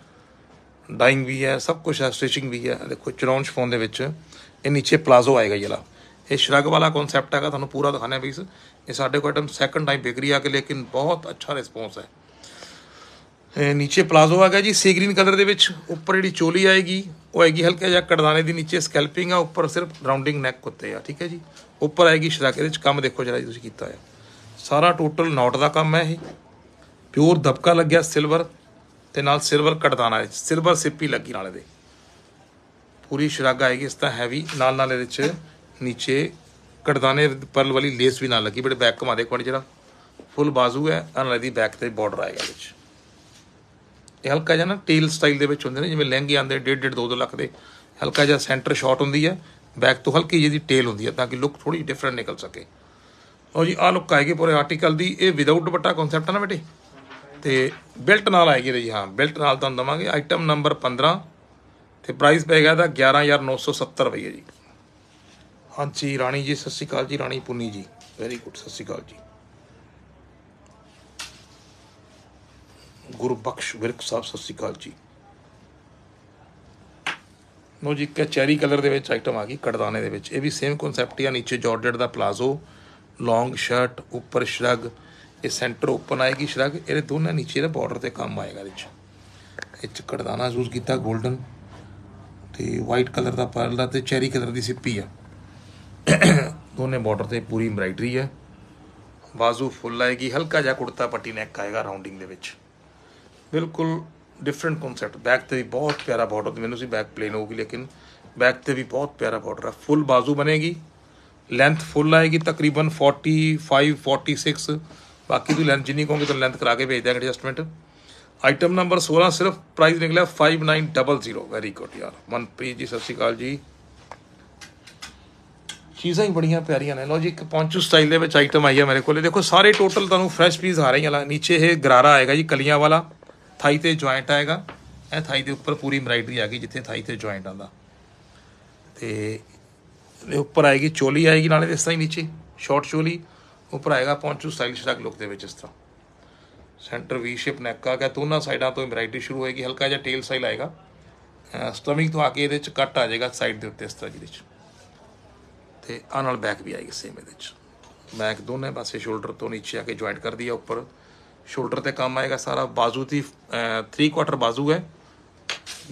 Speaker 1: ਡਾਈਂਗ ਵੀ ਹੈ ਸਭ ਕੁਝ ਹੈ ਸਟਿਚਿੰਗ ਵੀ ਹੈ ਦੇਖੋ ਚਰੌਂਚ ਫੋਨ ਦੇ ਵਿੱਚ ਇਹ ਨੀਚੇ ਪਲਾਜ਼ੋ ਆਏਗਾ ਜਿਹੜਾ ਇਹ ਸ਼ਰਗ ਵਾਲਾ ਕਨਸੈਪਟ ਹੈਗਾ ਤੁਹਾਨੂੰ ਪੂਰਾ ਦਿਖਾਣਾ ਹੈ ਪੀਸ ਇਹ ਸਾਡੇ ਕੋਲ ਆਈਟਮ ਸੈਕੰਡ ਟਾਈਮ ਬੇਕਰੀ ਆ ਕੇ ਲੇਕਿਨ ਬਹੁਤ ਅੱਛਾ ਰਿਸਪੌਂਸ ਹੈ ਇਹ ਨੀਚੇ ਪਲਾਜ਼ੋ ਗਿਆ ਜੀ ਸੀ ਗ੍ਰੀਨ ਕਲਰ ਦੇ ਵਿੱਚ ਉੱਪਰ ਜਿਹੜੀ ਚੋਲੀ ਆਏਗੀ ਉਹ ਆਏਗੀ ਹਲਕਾ ਜਿਹਾ ਕੜਦਾਨੇ ਦੀ ਨੀਚੇ ਸਕੈਲਪਿੰਗ ਆ ਉੱਪਰ ਸਿਰਫ ਰਾਉਂਡਿੰਗ ਨੈਕ ਉੱਤੇ ਆ ਠੀਕ ਹੈ ਜੀ ਉੱਪਰ ਆਏਗੀ ਸ਼ਰਗ ਦੇ ਵਿੱਚ ਕੰਮ ਦੇਖੋ ਜਿਹੜਾ ਤੁਸੀਂ ਕੀਤਾ ਹੈ ਸਾਰਾ ਟੋਟਲ ਨੋਟ ਦਾ ਕੰਮ ਹੈ ਇਹ ਪਿਓਰ ਦਬਕਾ ਲੱਗਿਆ ਸਿਲਵਰ ਤੇ ਨਾਲ ਸਿਲਵਰ ਕਟਦਾਨਾ ਸਿਲਵਰ ਸਿੱਪੀ ਲੱਗੀ ਨਾਲ ਇਹਦੇ ਪੂਰੀ ਸ਼ਰਾਗਾ ਆਏਗੀ ਇਸ ਤਾਂ ਹੈਵੀ ਨਾਲ ਨਾਲ ਇਹਦੇ ਵਿੱਚ ਨੀਚੇ ਕਟਦਾਨੇ ਪਰਲ ਵਾਲੀ ਲੇਸ ਵੀ ਨਾਲ ਲੱਗੀ ਬੜੇ ਬੈਕ ਕਮਾ ਦੇ ਕੋਣ ਜਿਹੜਾ ਫੁੱਲ ਬਾਜ਼ੂ ਹੈ ਨਾਲ ਇਹਦੀ ਬੈਕ ਤੇ ਬਾਰਡਰ ਆਏਗਾ ਵਿੱਚ ਇਹ ਹਲਕਾ ਜਿਹਾ ਨਾ ਟੇਲ ਸਟਾਈਲ ਦੇ ਵਿੱਚ ਹੁੰਦੇ ਨੇ ਜਿਵੇਂ ਲਹਿੰਗੇ ਆਂਦੇ 1.5 2 2 ਲੱਖ ਦੇ ਹਲਕਾ ਜਿਹਾ ਸੈਂਟਰ ਸ਼ਾਟ ਹੁੰਦੀ ਹੈ ਬੈਕ ਤੋਂ ਹਲਕੀ ਜਿਹੀ ਟੇਲ ਹੁੰਦੀ ਹੈ ਤਾਂ ਕਿ ਲੁੱਕ ਥੋੜੀ ਡਿਫਰੈਂਟ ਨਿਕਲ ਸਕੇ ਉਹ ਜੀ ਆ ਲੁੱਕ ਆਏਗੀ ਪੂਰੇ ਆਰਟੀਕਲ ਦੀ ਇਹ ਵਿਦਆਊਟ ਦੁਪੱਟਾ ਕਨਸੈਪਟ ਆ ਨਾ ਬੇਟੇ ਤੇ ਬਿਲਟ ਨਾਲ ਆਏਗੀ ਰਹੀ ਹਾਂ ਬਿਲਟ ਨਾਲ ਤੁਹਾਨੂੰ ਦਵਾਂਗੇ ਆਈਟਮ ਨੰਬਰ 15 ਤੇ ਪ੍ਰਾਈਸ ਪੈਗਾ ਦਾ 11970 ਰੁਪਏ ਜੀ ਹਾਂਜੀ ਰਾਣੀ ਜੀ ਸਤਿ ਸ਼੍ਰੀ ਅਕਾਲ ਜੀ ਰਾਣੀ ਪੁੰਨੀ ਜੀ ਵੈਰੀ ਗੁੱਡ ਸਤਿ ਸ਼੍ਰੀ ਅਕਾਲ ਜੀ ਗੁਰਬਖਸ਼ ਵਿਰਕ ਸਾਹਿਬ ਸਤਿ ਸ਼੍ਰੀ ਅਕਾਲ ਜੀ ਨੋ ਜੀ ਕਚੈਰੀ ਕਲਰ ਦੇ ਵਿੱਚ ਆਈਟਮ ਆ ਗਈ ਕੜਦਾਨੇ ਦੇ ਵਿੱਚ ਇਹ ਵੀ ਸੇਮ ਕਨਸੈਪਟ ਆ ਨੀਚੇ ਜੋਰਜਟ ਦਾ ਪਲਾਜ਼ੋ ਲੌਂਗ ਸ਼ਰਟ ਉੱਪਰ ਸ਼ਰਗ ਇਹ ਸੈਂਟਰ ਓਪਨ ਆਏਗੀ ਸ਼ਰਗ ਇਹਦੇ ਦੋਨਾਂ ਨੀਚੇ ਦਾ ਬਾਰਡਰ ਤੇ ਕੰਮ ਆਏਗਾ ਵਿੱਚ ਚ ਇਹ ਚ ਕੜਦਾਨਾ ਯੂਜ਼ ਕੀਤਾ 골ਡਨ ਤੇ ਵਾਈਟ ਕਲਰ ਦਾ ਪਰਲ ਦਾ ਤੇ ਚੈਰੀ ਕਲਰ ਦੀ ਸਿੱਪੀ ਆ ਦੋਨੇ ਬਾਰਡਰ ਤੇ ਪੂਰੀ ਐਮਬਰਾਇਡਰੀ ਹੈ ਬਾਜ਼ੂ ਫੁੱਲ ਆਏਗੀ ਹਲਕਾ ਜਿਹਾ ਕੁੜਤਾ ਪੱਟੀ ਨੈਕ ਆਏਗਾ ਰਾਉਂਡਿੰਗ ਦੇ ਵਿੱਚ ਬਿਲਕੁਲ ਡਿਫਰੈਂਟ ਕਨਸੈਪਟ ਬੈਕ ਤੇ ਵੀ ਬਹੁਤ ਪਿਆਰਾ ਬਾਰਡਰ ਮੈਨੂੰ ਸੀ ਬੈਕ ਪਲੇਨ ਹੋਊਗੀ ਲੇਕਿਨ ਬੈਕ ਤੇ ਵੀ ਬਹੁਤ ਪਿਆਰਾ ਬਾਰਡਰ ਆ ਫੁੱਲ ਬਾਜ਼ੂ ਬਣੇਗੀ ਲੈਂਥ ਫੁੱਲ ਆਏਗੀ ਤਕਰੀਬਨ 45 46 ਬਾਕੀ ਦੀ ਲੈਂਥ ਜਿੰਨੀ ਕਹੋਗੇ ਤਾਂ ਲੈਂਥ ਕਰਾ ਕੇ ਭੇਜ ਦਾਂਗੇ ਐਡਜਸਟਮੈਂਟ ਆਈਟਮ ਨੰਬਰ 16 ਸਿਰਫ ਪ੍ਰਾਈਸ ਨਿਕਲਿਆ 5900 ਵੈਰੀ ਗੁੱਡ ਯਾਰ ਮਨਪ੍ਰੀਤ ਜੀ ਸਤਿ ਸ਼੍ਰੀ ਅਕਾਲ ਜੀ ਚੀਜ਼ਾਂ ਹੀ ਬੜੀਆਂ ਪਿਆਰੀਆਂ ਨੇ ਲੋ ਜੀ ਇੱਕ ਪੌਂਚੂ ਸਟਾਈਲ ਦੇ ਵਿੱਚ ਆਈਟਮ ਆਈ ਹੈ ਮੇਰੇ ਕੋਲੇ ਦੇਖੋ ਸਾਰੇ ਟੋਟਲ ਤੁਹਾਨੂੰ ਫਰੈਸ਼ ਪੀਸ ਆ ਰਹੀਆਂ ਲਾ ਨੀਚੇ ਇਹ ਗਰਾਰਾ ਆਏਗਾ ਜੀ ਕਲੀਆਂ ਵਾਲਾ ਥਾਈ ਤੇ ਜੁਆਇੰਟ ਆਏਗਾ ਇਹ ਥਾਈ ਦੇ ਉੱਪਰ ਪੂਰੀ ਮਰਾਈਡਰੀ ਆ ਗਈ ਜਿੱਥੇ ਥਾਈ ਤੇ ਜੁਆਇੰਟ ਆਂਦਾ ਤੇ ਉੱਪਰ ਆਏਗੀ ਚੋਲੀ ਆਏਗੀ ਨਾਲੇ ਇਸ ਤਰ੍ਹਾਂ ਹੀ ਨੀਚੇ ਸ਼ਾਰਟ ਚੋਲੀ ਉੱਪਰ ਆਏਗਾ ਪੌਂਚੂ ਸਟਾਈਲਿਸ਼ ਤੱਕ ਲੁੱਕ ਦੇ ਵਿੱਚ ਇਸ ਤਰ੍ਹਾਂ ਸੈਂਟਰ ਵੀ ਸ਼ੇਪ ਨੈਕ ਆ ਗਿਆ ਦੋਨਾਂ ਸਾਈਡਾਂ ਤੋਂ ਐਮਬਰਾਇਡਰੀ ਸ਼ੁਰੂ ਹੋਏਗੀ ਹਲਕਾ ਜਿਹਾ ਟੇਲ ਸਟਾਈਲ ਆਏਗਾ ਸਟਮਿਕ ਤੋਂ ਆ ਕੇ ਇਹਦੇ ਚ ਕੱਟ ਆ ਜਾਏਗਾ ਸਾਈਡ ਦੇ ਉੱਤੇ ਇਸ ਤਰ੍ਹਾਂ ਜਿਹਦੇ ਵਿੱਚ ਤੇ ਆ ਨਾਲ ਬੈਕ ਵੀ ਆਏਗੀ ਸੇਮ ਇਹਦੇ ਚ ਬੈਕ ਦੋਨੇ ਪਾਸੇ ਸ਼ੋਲਡਰ ਤੋਂ ਨੀਚੇ ਆ ਕੇ ਜੁਆਇੰਟ ਕਰਦੀ ਹੈ ਉੱਪਰ ਸ਼ੋਲਡਰ ਤੇ ਕੰਮ ਆਏਗਾ ਸਾਰਾ ਬਾਜ਼ੂ ਦੀ 3 ਕੁਆਟਰ ਬਾਜ਼ੂ ਹੈ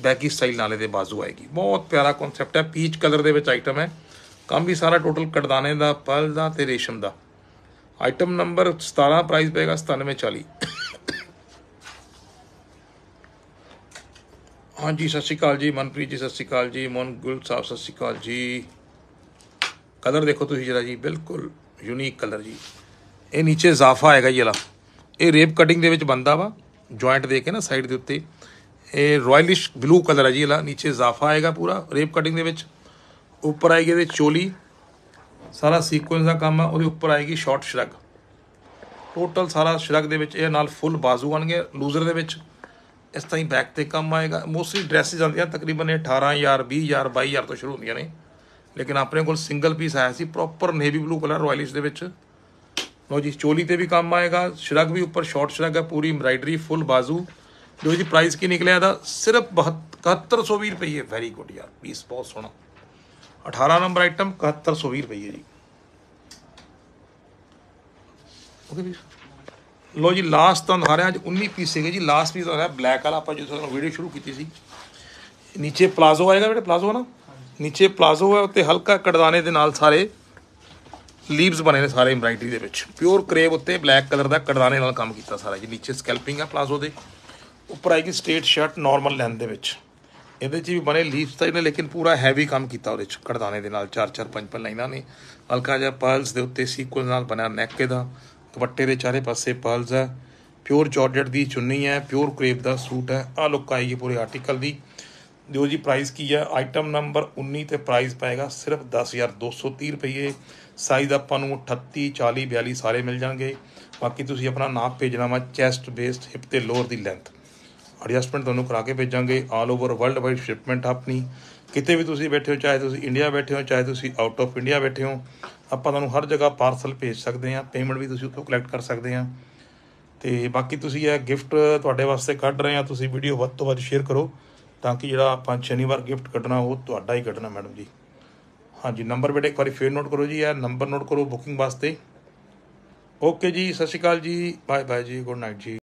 Speaker 1: ਬੈਕੀ ਸਟਾਈਲ ਨਾਲੇ ਦੇ ਬਾਜ਼ੂ ਆਏਗੀ ਬਹੁਤ ਪਿਆਰਾ ਕਨਸੈਪਟ ਹੈ ਪੀਚ ਕਲਰ ਦੇ ਵਿੱਚ ਆਈਟਮ ਹੈ ਕੰਮ ਵੀ ਸਾਰਾ ਟੋਟਲ ਕਟਦਾਨੇ ਦਾ ਪਲ ਦਾ ਤੇ ਰੇਸ਼ਮ ਦਾ ਆਈਟਮ ਨੰਬਰ 17 ਪ੍ਰਾਈਸ ਪਏਗਾ 9740 ਹਾਂਜੀ ਸਤਿ ਸ਼੍ਰੀ ਅਕਾਲ ਜੀ ਮਨਪ੍ਰੀਤ ਜੀ ਸਤਿ ਸ਼੍ਰੀ ਅਕਾਲ ਜੀ ਮੋਨ ਗੁਲ ਸਾਹਿਬ ਸਤਿ ਸ਼੍ਰੀ ਅਕਾਲ ਜੀ ਕਲਰ ਦੇਖੋ ਤੁਸੀਂ ਜਰਾ ਜੀ ਬਿਲਕੁਲ ਯੂਨੀਕ ਕਲਰ ਜੀ ਇਹ ਨੀਚੇ ਜ਼ਾਫਾ ਆਏਗਾ ਜੀ ਇਹਲਾ ਇਹ ਰੇਪ ਕਟਿੰਗ ਦੇ ਵਿੱਚ ਬੰਦਾ ਵਾ ਜੁਆਇੰਟ ਦੇ ਕੇ ਨਾ ਸਾਈਡ ਦੇ ਉੱਤੇ ਇਹ ਰਾਇਲਿਸ਼ ਬਲੂ ਕਲਰ ਹੈ ਜੀ ਇਹਲਾ ਨੀਚੇ ਜ਼ਾਫਾ ਆਏਗਾ ਪੂਰਾ ਰੇਪ ਕਟਿੰਗ ਦੇ ਵਿੱਚ ਉੱਪਰ ਆਏਗੀ ਇਹਦੇ ਚੋਲੀ ਸਾਰਾ ਸੀਕੁਐਂਸ ਦਾ ਕੰਮ ਆ ਉਹਦੇ ਉੱਪਰ ਆਏਗੀ ਸ਼ਾਰਟ ਸ਼ਰਗ ਟੋਟਲ ਸਾਰਾ ਸ਼ਰਗ ਦੇ ਵਿੱਚ ਇਹ ਨਾਲ ਫੁੱਲ ਬਾਜ਼ੂ ਆਣਗੇ ਲੂਜ਼ਰ ਦੇ ਵਿੱਚ ਇਸ ਤਰ੍ਹਾਂ ਹੀ ਬੈਕ ਤੇ ਕੰਮ ਆਏਗਾ ਮੋਸਟਲੀ ਡਰੈਸਸ ਆਉਂਦੀਆਂ ਤਕਰੀਬਨ 18000 20000 22000 ਤੋਂ ਸ਼ੁਰੂ ਹੁੰਦੀਆਂ ਨੇ ਲੇਕਿਨ ਆਪਣੇ ਕੋਲ ਸਿੰਗਲ ਪੀਸ ਆਇਆ ਸੀ ਪ੍ਰੋਪਰ ਨੇਵੀ ਬਲੂ ਕਲਰ ਰਾਇਲਿਸ਼ ਦੇ ਵਿੱਚ ਲੋ ਜੀ ਚੋਲੀ ਤੇ ਵੀ ਕੰਮ ਆਏਗਾ ਸ਼ਰਗ ਵੀ ਉੱਪਰ ਸ਼ਾਰਟ ਸ਼ਰਗ ਹੈ ਪੂਰੀ ਐਮਬਰਾਇਡਰੀ ਫੁੱਲ ਬਾਜ਼ੂ ਜੋ ਜੀ ਪ੍ਰਾਈਸ ਕੀ ਨਿਕਲਿਆ ਦਾ ਸਿਰਫ 7120 ਰੁਪਏ ਵੈਰੀ ਗੁੱਡ ਯਾਰ ਪੀਸ ਬਹੁਤ ਸੋਹਣਾ 18 ਨੰਬਰ ਆਈਟਮ 7120 ਰੁਪਏ ਜੀ ਓਕੇ ਵੀਰ ਲੋ ਜੀ ਲਾਸਟ ਤਾਂ ਦਿਖਾ ਰਿਹਾ ਅੱਜ 19 ਪੀਸ ਹੈਗੇ ਜੀ ਲਾਸਟ ਪੀਸ ਦਿਖਾ ਰਿਹਾ ਬਲੈਕ ਵਾਲਾ ਆਪਾਂ ਜਦੋਂ ਤੁਹਾਨੂੰ ਵੀਡੀਓ ਸ਼ੁਰੂ ਕੀਤੀ ਸੀ ਨੀਚੇ ਪਲਾਜ਼ੋ ਆਏਗਾ ਬੇਟੇ ਪਲਾਜ਼ੋ ਨਾ ਨੀਚੇ ਪਲਾਜ਼ੋ ਹੈ ਉੱਤੇ ਹਲਕਾ ਕੜਦਾਨੇ ਦੇ ਨਾਲ ਸਾਰੇ ਲੀਵਸ ਬਣੇ ਨੇ ਸਾਰੇ ਐਮਬ੍ਰਾਇਡਰੀ ਦੇ ਵਿੱਚ ਪਿਓਰ ਕਰੇਵ ਉੱਤੇ ਬਲੈਕ ਕਲਰ ਦਾ ਕੜਦਾਨੇ ਨਾਲ ਕੰਮ ਕੀਤਾ ਸਾਰਾ ਜੀ ਨੀਚੇ ਸਕੈਲਪਿੰਗ ਆ ਪਲਾਜ਼ੋ ਦੇ ਉੱਪਰ ਆਏਗੀ ਸਟੇਟ ਸ਼ਰਟ ਨਾਰਮਲ ਲੈਂਥ ਦੇ ਵਿੱਚ ਇਹਦੇ 'ਚ ਵੀ ਬਣੇ ਲੀਫਸ ਤਾਂ ਇਹਨੇ ਲੇਕਿਨ ਪੂਰਾ ਹੈਵੀ ਕੰਮ ਕੀਤਾ ਉਹਦੇ 'ਚ ਕੜਦਾਨੇ ਦੇ ਨਾਲ ਚਾਰ ਚਾਰ ਪੰਜ ਪੰਜ ਲਾਈਨਾਂ ਨੇ ਹਲਕਾ ਜਿਹਾ ਪਰਲਸ ਦੇ ਉੱਤੇ ਸੀਕੁਅਲ ਨਾਲ ਬਣਿਆ ਨੈਕ ਦਾ ਦੁਪੱਟੇ ਦੇ ਚਾਰੇ ਪਾਸੇ ਪਰਲਸ ਹੈ ਪਿਓਰ ਜਾਰਜਟ ਦੀ ਚੁੰਨੀ ਹੈ ਪਿਓਰ ਕ੍ਰੇਪ ਦਾ ਸੂਟ ਹੈ ਆ ਲੁੱਕ ਹੈ ਪੂਰੇ ਆਰਟੀਕਲ ਦੀ ਦਿਓ ਜੀ ਪ੍ਰਾਈਸ ਕੀ ਹੈ ਆਈਟਮ ਨੰਬਰ 19 ਤੇ ਪ੍ਰਾਈਸ ਪਾਏਗਾ ਸਿਰਫ 10230 ਰੁਪਏ ਸਾਈਜ਼ ਆਪਾਂ ਨੂੰ 38 40 42 ਸਾਰੇ ਮਿਲ ਜਾਣਗੇ ਬਾਕੀ ਤੁਸੀਂ ਆਪਣਾ ਨਾਪ ਭੇਜਣਾ ਵਾ ਚੈਸਟ ਬੇਸਡ ਹਿਪ ਤੇ ਲੋਅਰ ਦੀ ਲੈਂਥ ਅਡਜਸਟਮੈਂਟ ਤੁਹਾਨੂੰ ਕਰਾ ਕੇ ਭੇਜਾਂਗੇ all over world wide shipment ਆਪਣੀ ਕਿਤੇ ਵੀ ਤੁਸੀਂ ਬੈਠੇ ਹੋ ਚਾਹੇ ਤੁਸੀਂ ਇੰਡੀਆ ਬੈਠੇ ਹੋ ਚਾਹੇ ਤੁਸੀਂ ਆਊਟ ਆਫ ਇੰਡੀਆ ਬੈਠੇ ਹੋ ਆਪਾਂ ਤੁਹਾਨੂੰ ਹਰ ਜਗ੍ਹਾ ਪਾਰਸਲ ਭੇਜ ਸਕਦੇ ਹਾਂ ਪੇਮੈਂਟ ਵੀ ਤੁਸੀਂ ਉੱਥੋਂ ਕਲੈਕਟ ਕਰ ਸਕਦੇ ਹਾਂ ਤੇ ਬਾਕੀ ਤੁਸੀਂ ਇਹ ਗਿਫਟ ਤੁਹਾਡੇ ਵਾਸਤੇ ਕੱਢ ਰਹੇ ਹਾਂ ਤੁਸੀਂ ਵੀਡੀਓ ਵੱਧ ਤੋਂ ਵੱਧ ਸ਼ੇਅਰ ਕਰੋ ਤਾਂ ਕਿ ਜਿਹੜਾ ਆਪਾਂ ਸ਼ਨੀਵਾਰ ਗਿਫਟ ਕੱਢਣਾ ਉਹ ਤੁਹਾਡਾ ਹੀ ਕੱਢਣਾ ਮੈਡਮ ਜੀ ਹਾਂਜੀ ਨੰਬਰ ਬੇਟੇ ਇੱਕ ਵਾਰੀ ਫੇਰ ਨੋਟ ਕਰੋ ਜੀ ਇਹ ਨੰਬਰ ਨੋਟ ਕਰੋ ਬੁਕਿੰਗ ਵਾਸਤੇ ਓਕੇ ਜੀ ਸਤਿ ਸ਼੍ਰੀ ਅਕਾਲ ਜੀ ਬਾਏ ਬਾਏ ਜੀ ਗੁੱਡ ਨਾਈਟ ਜੀ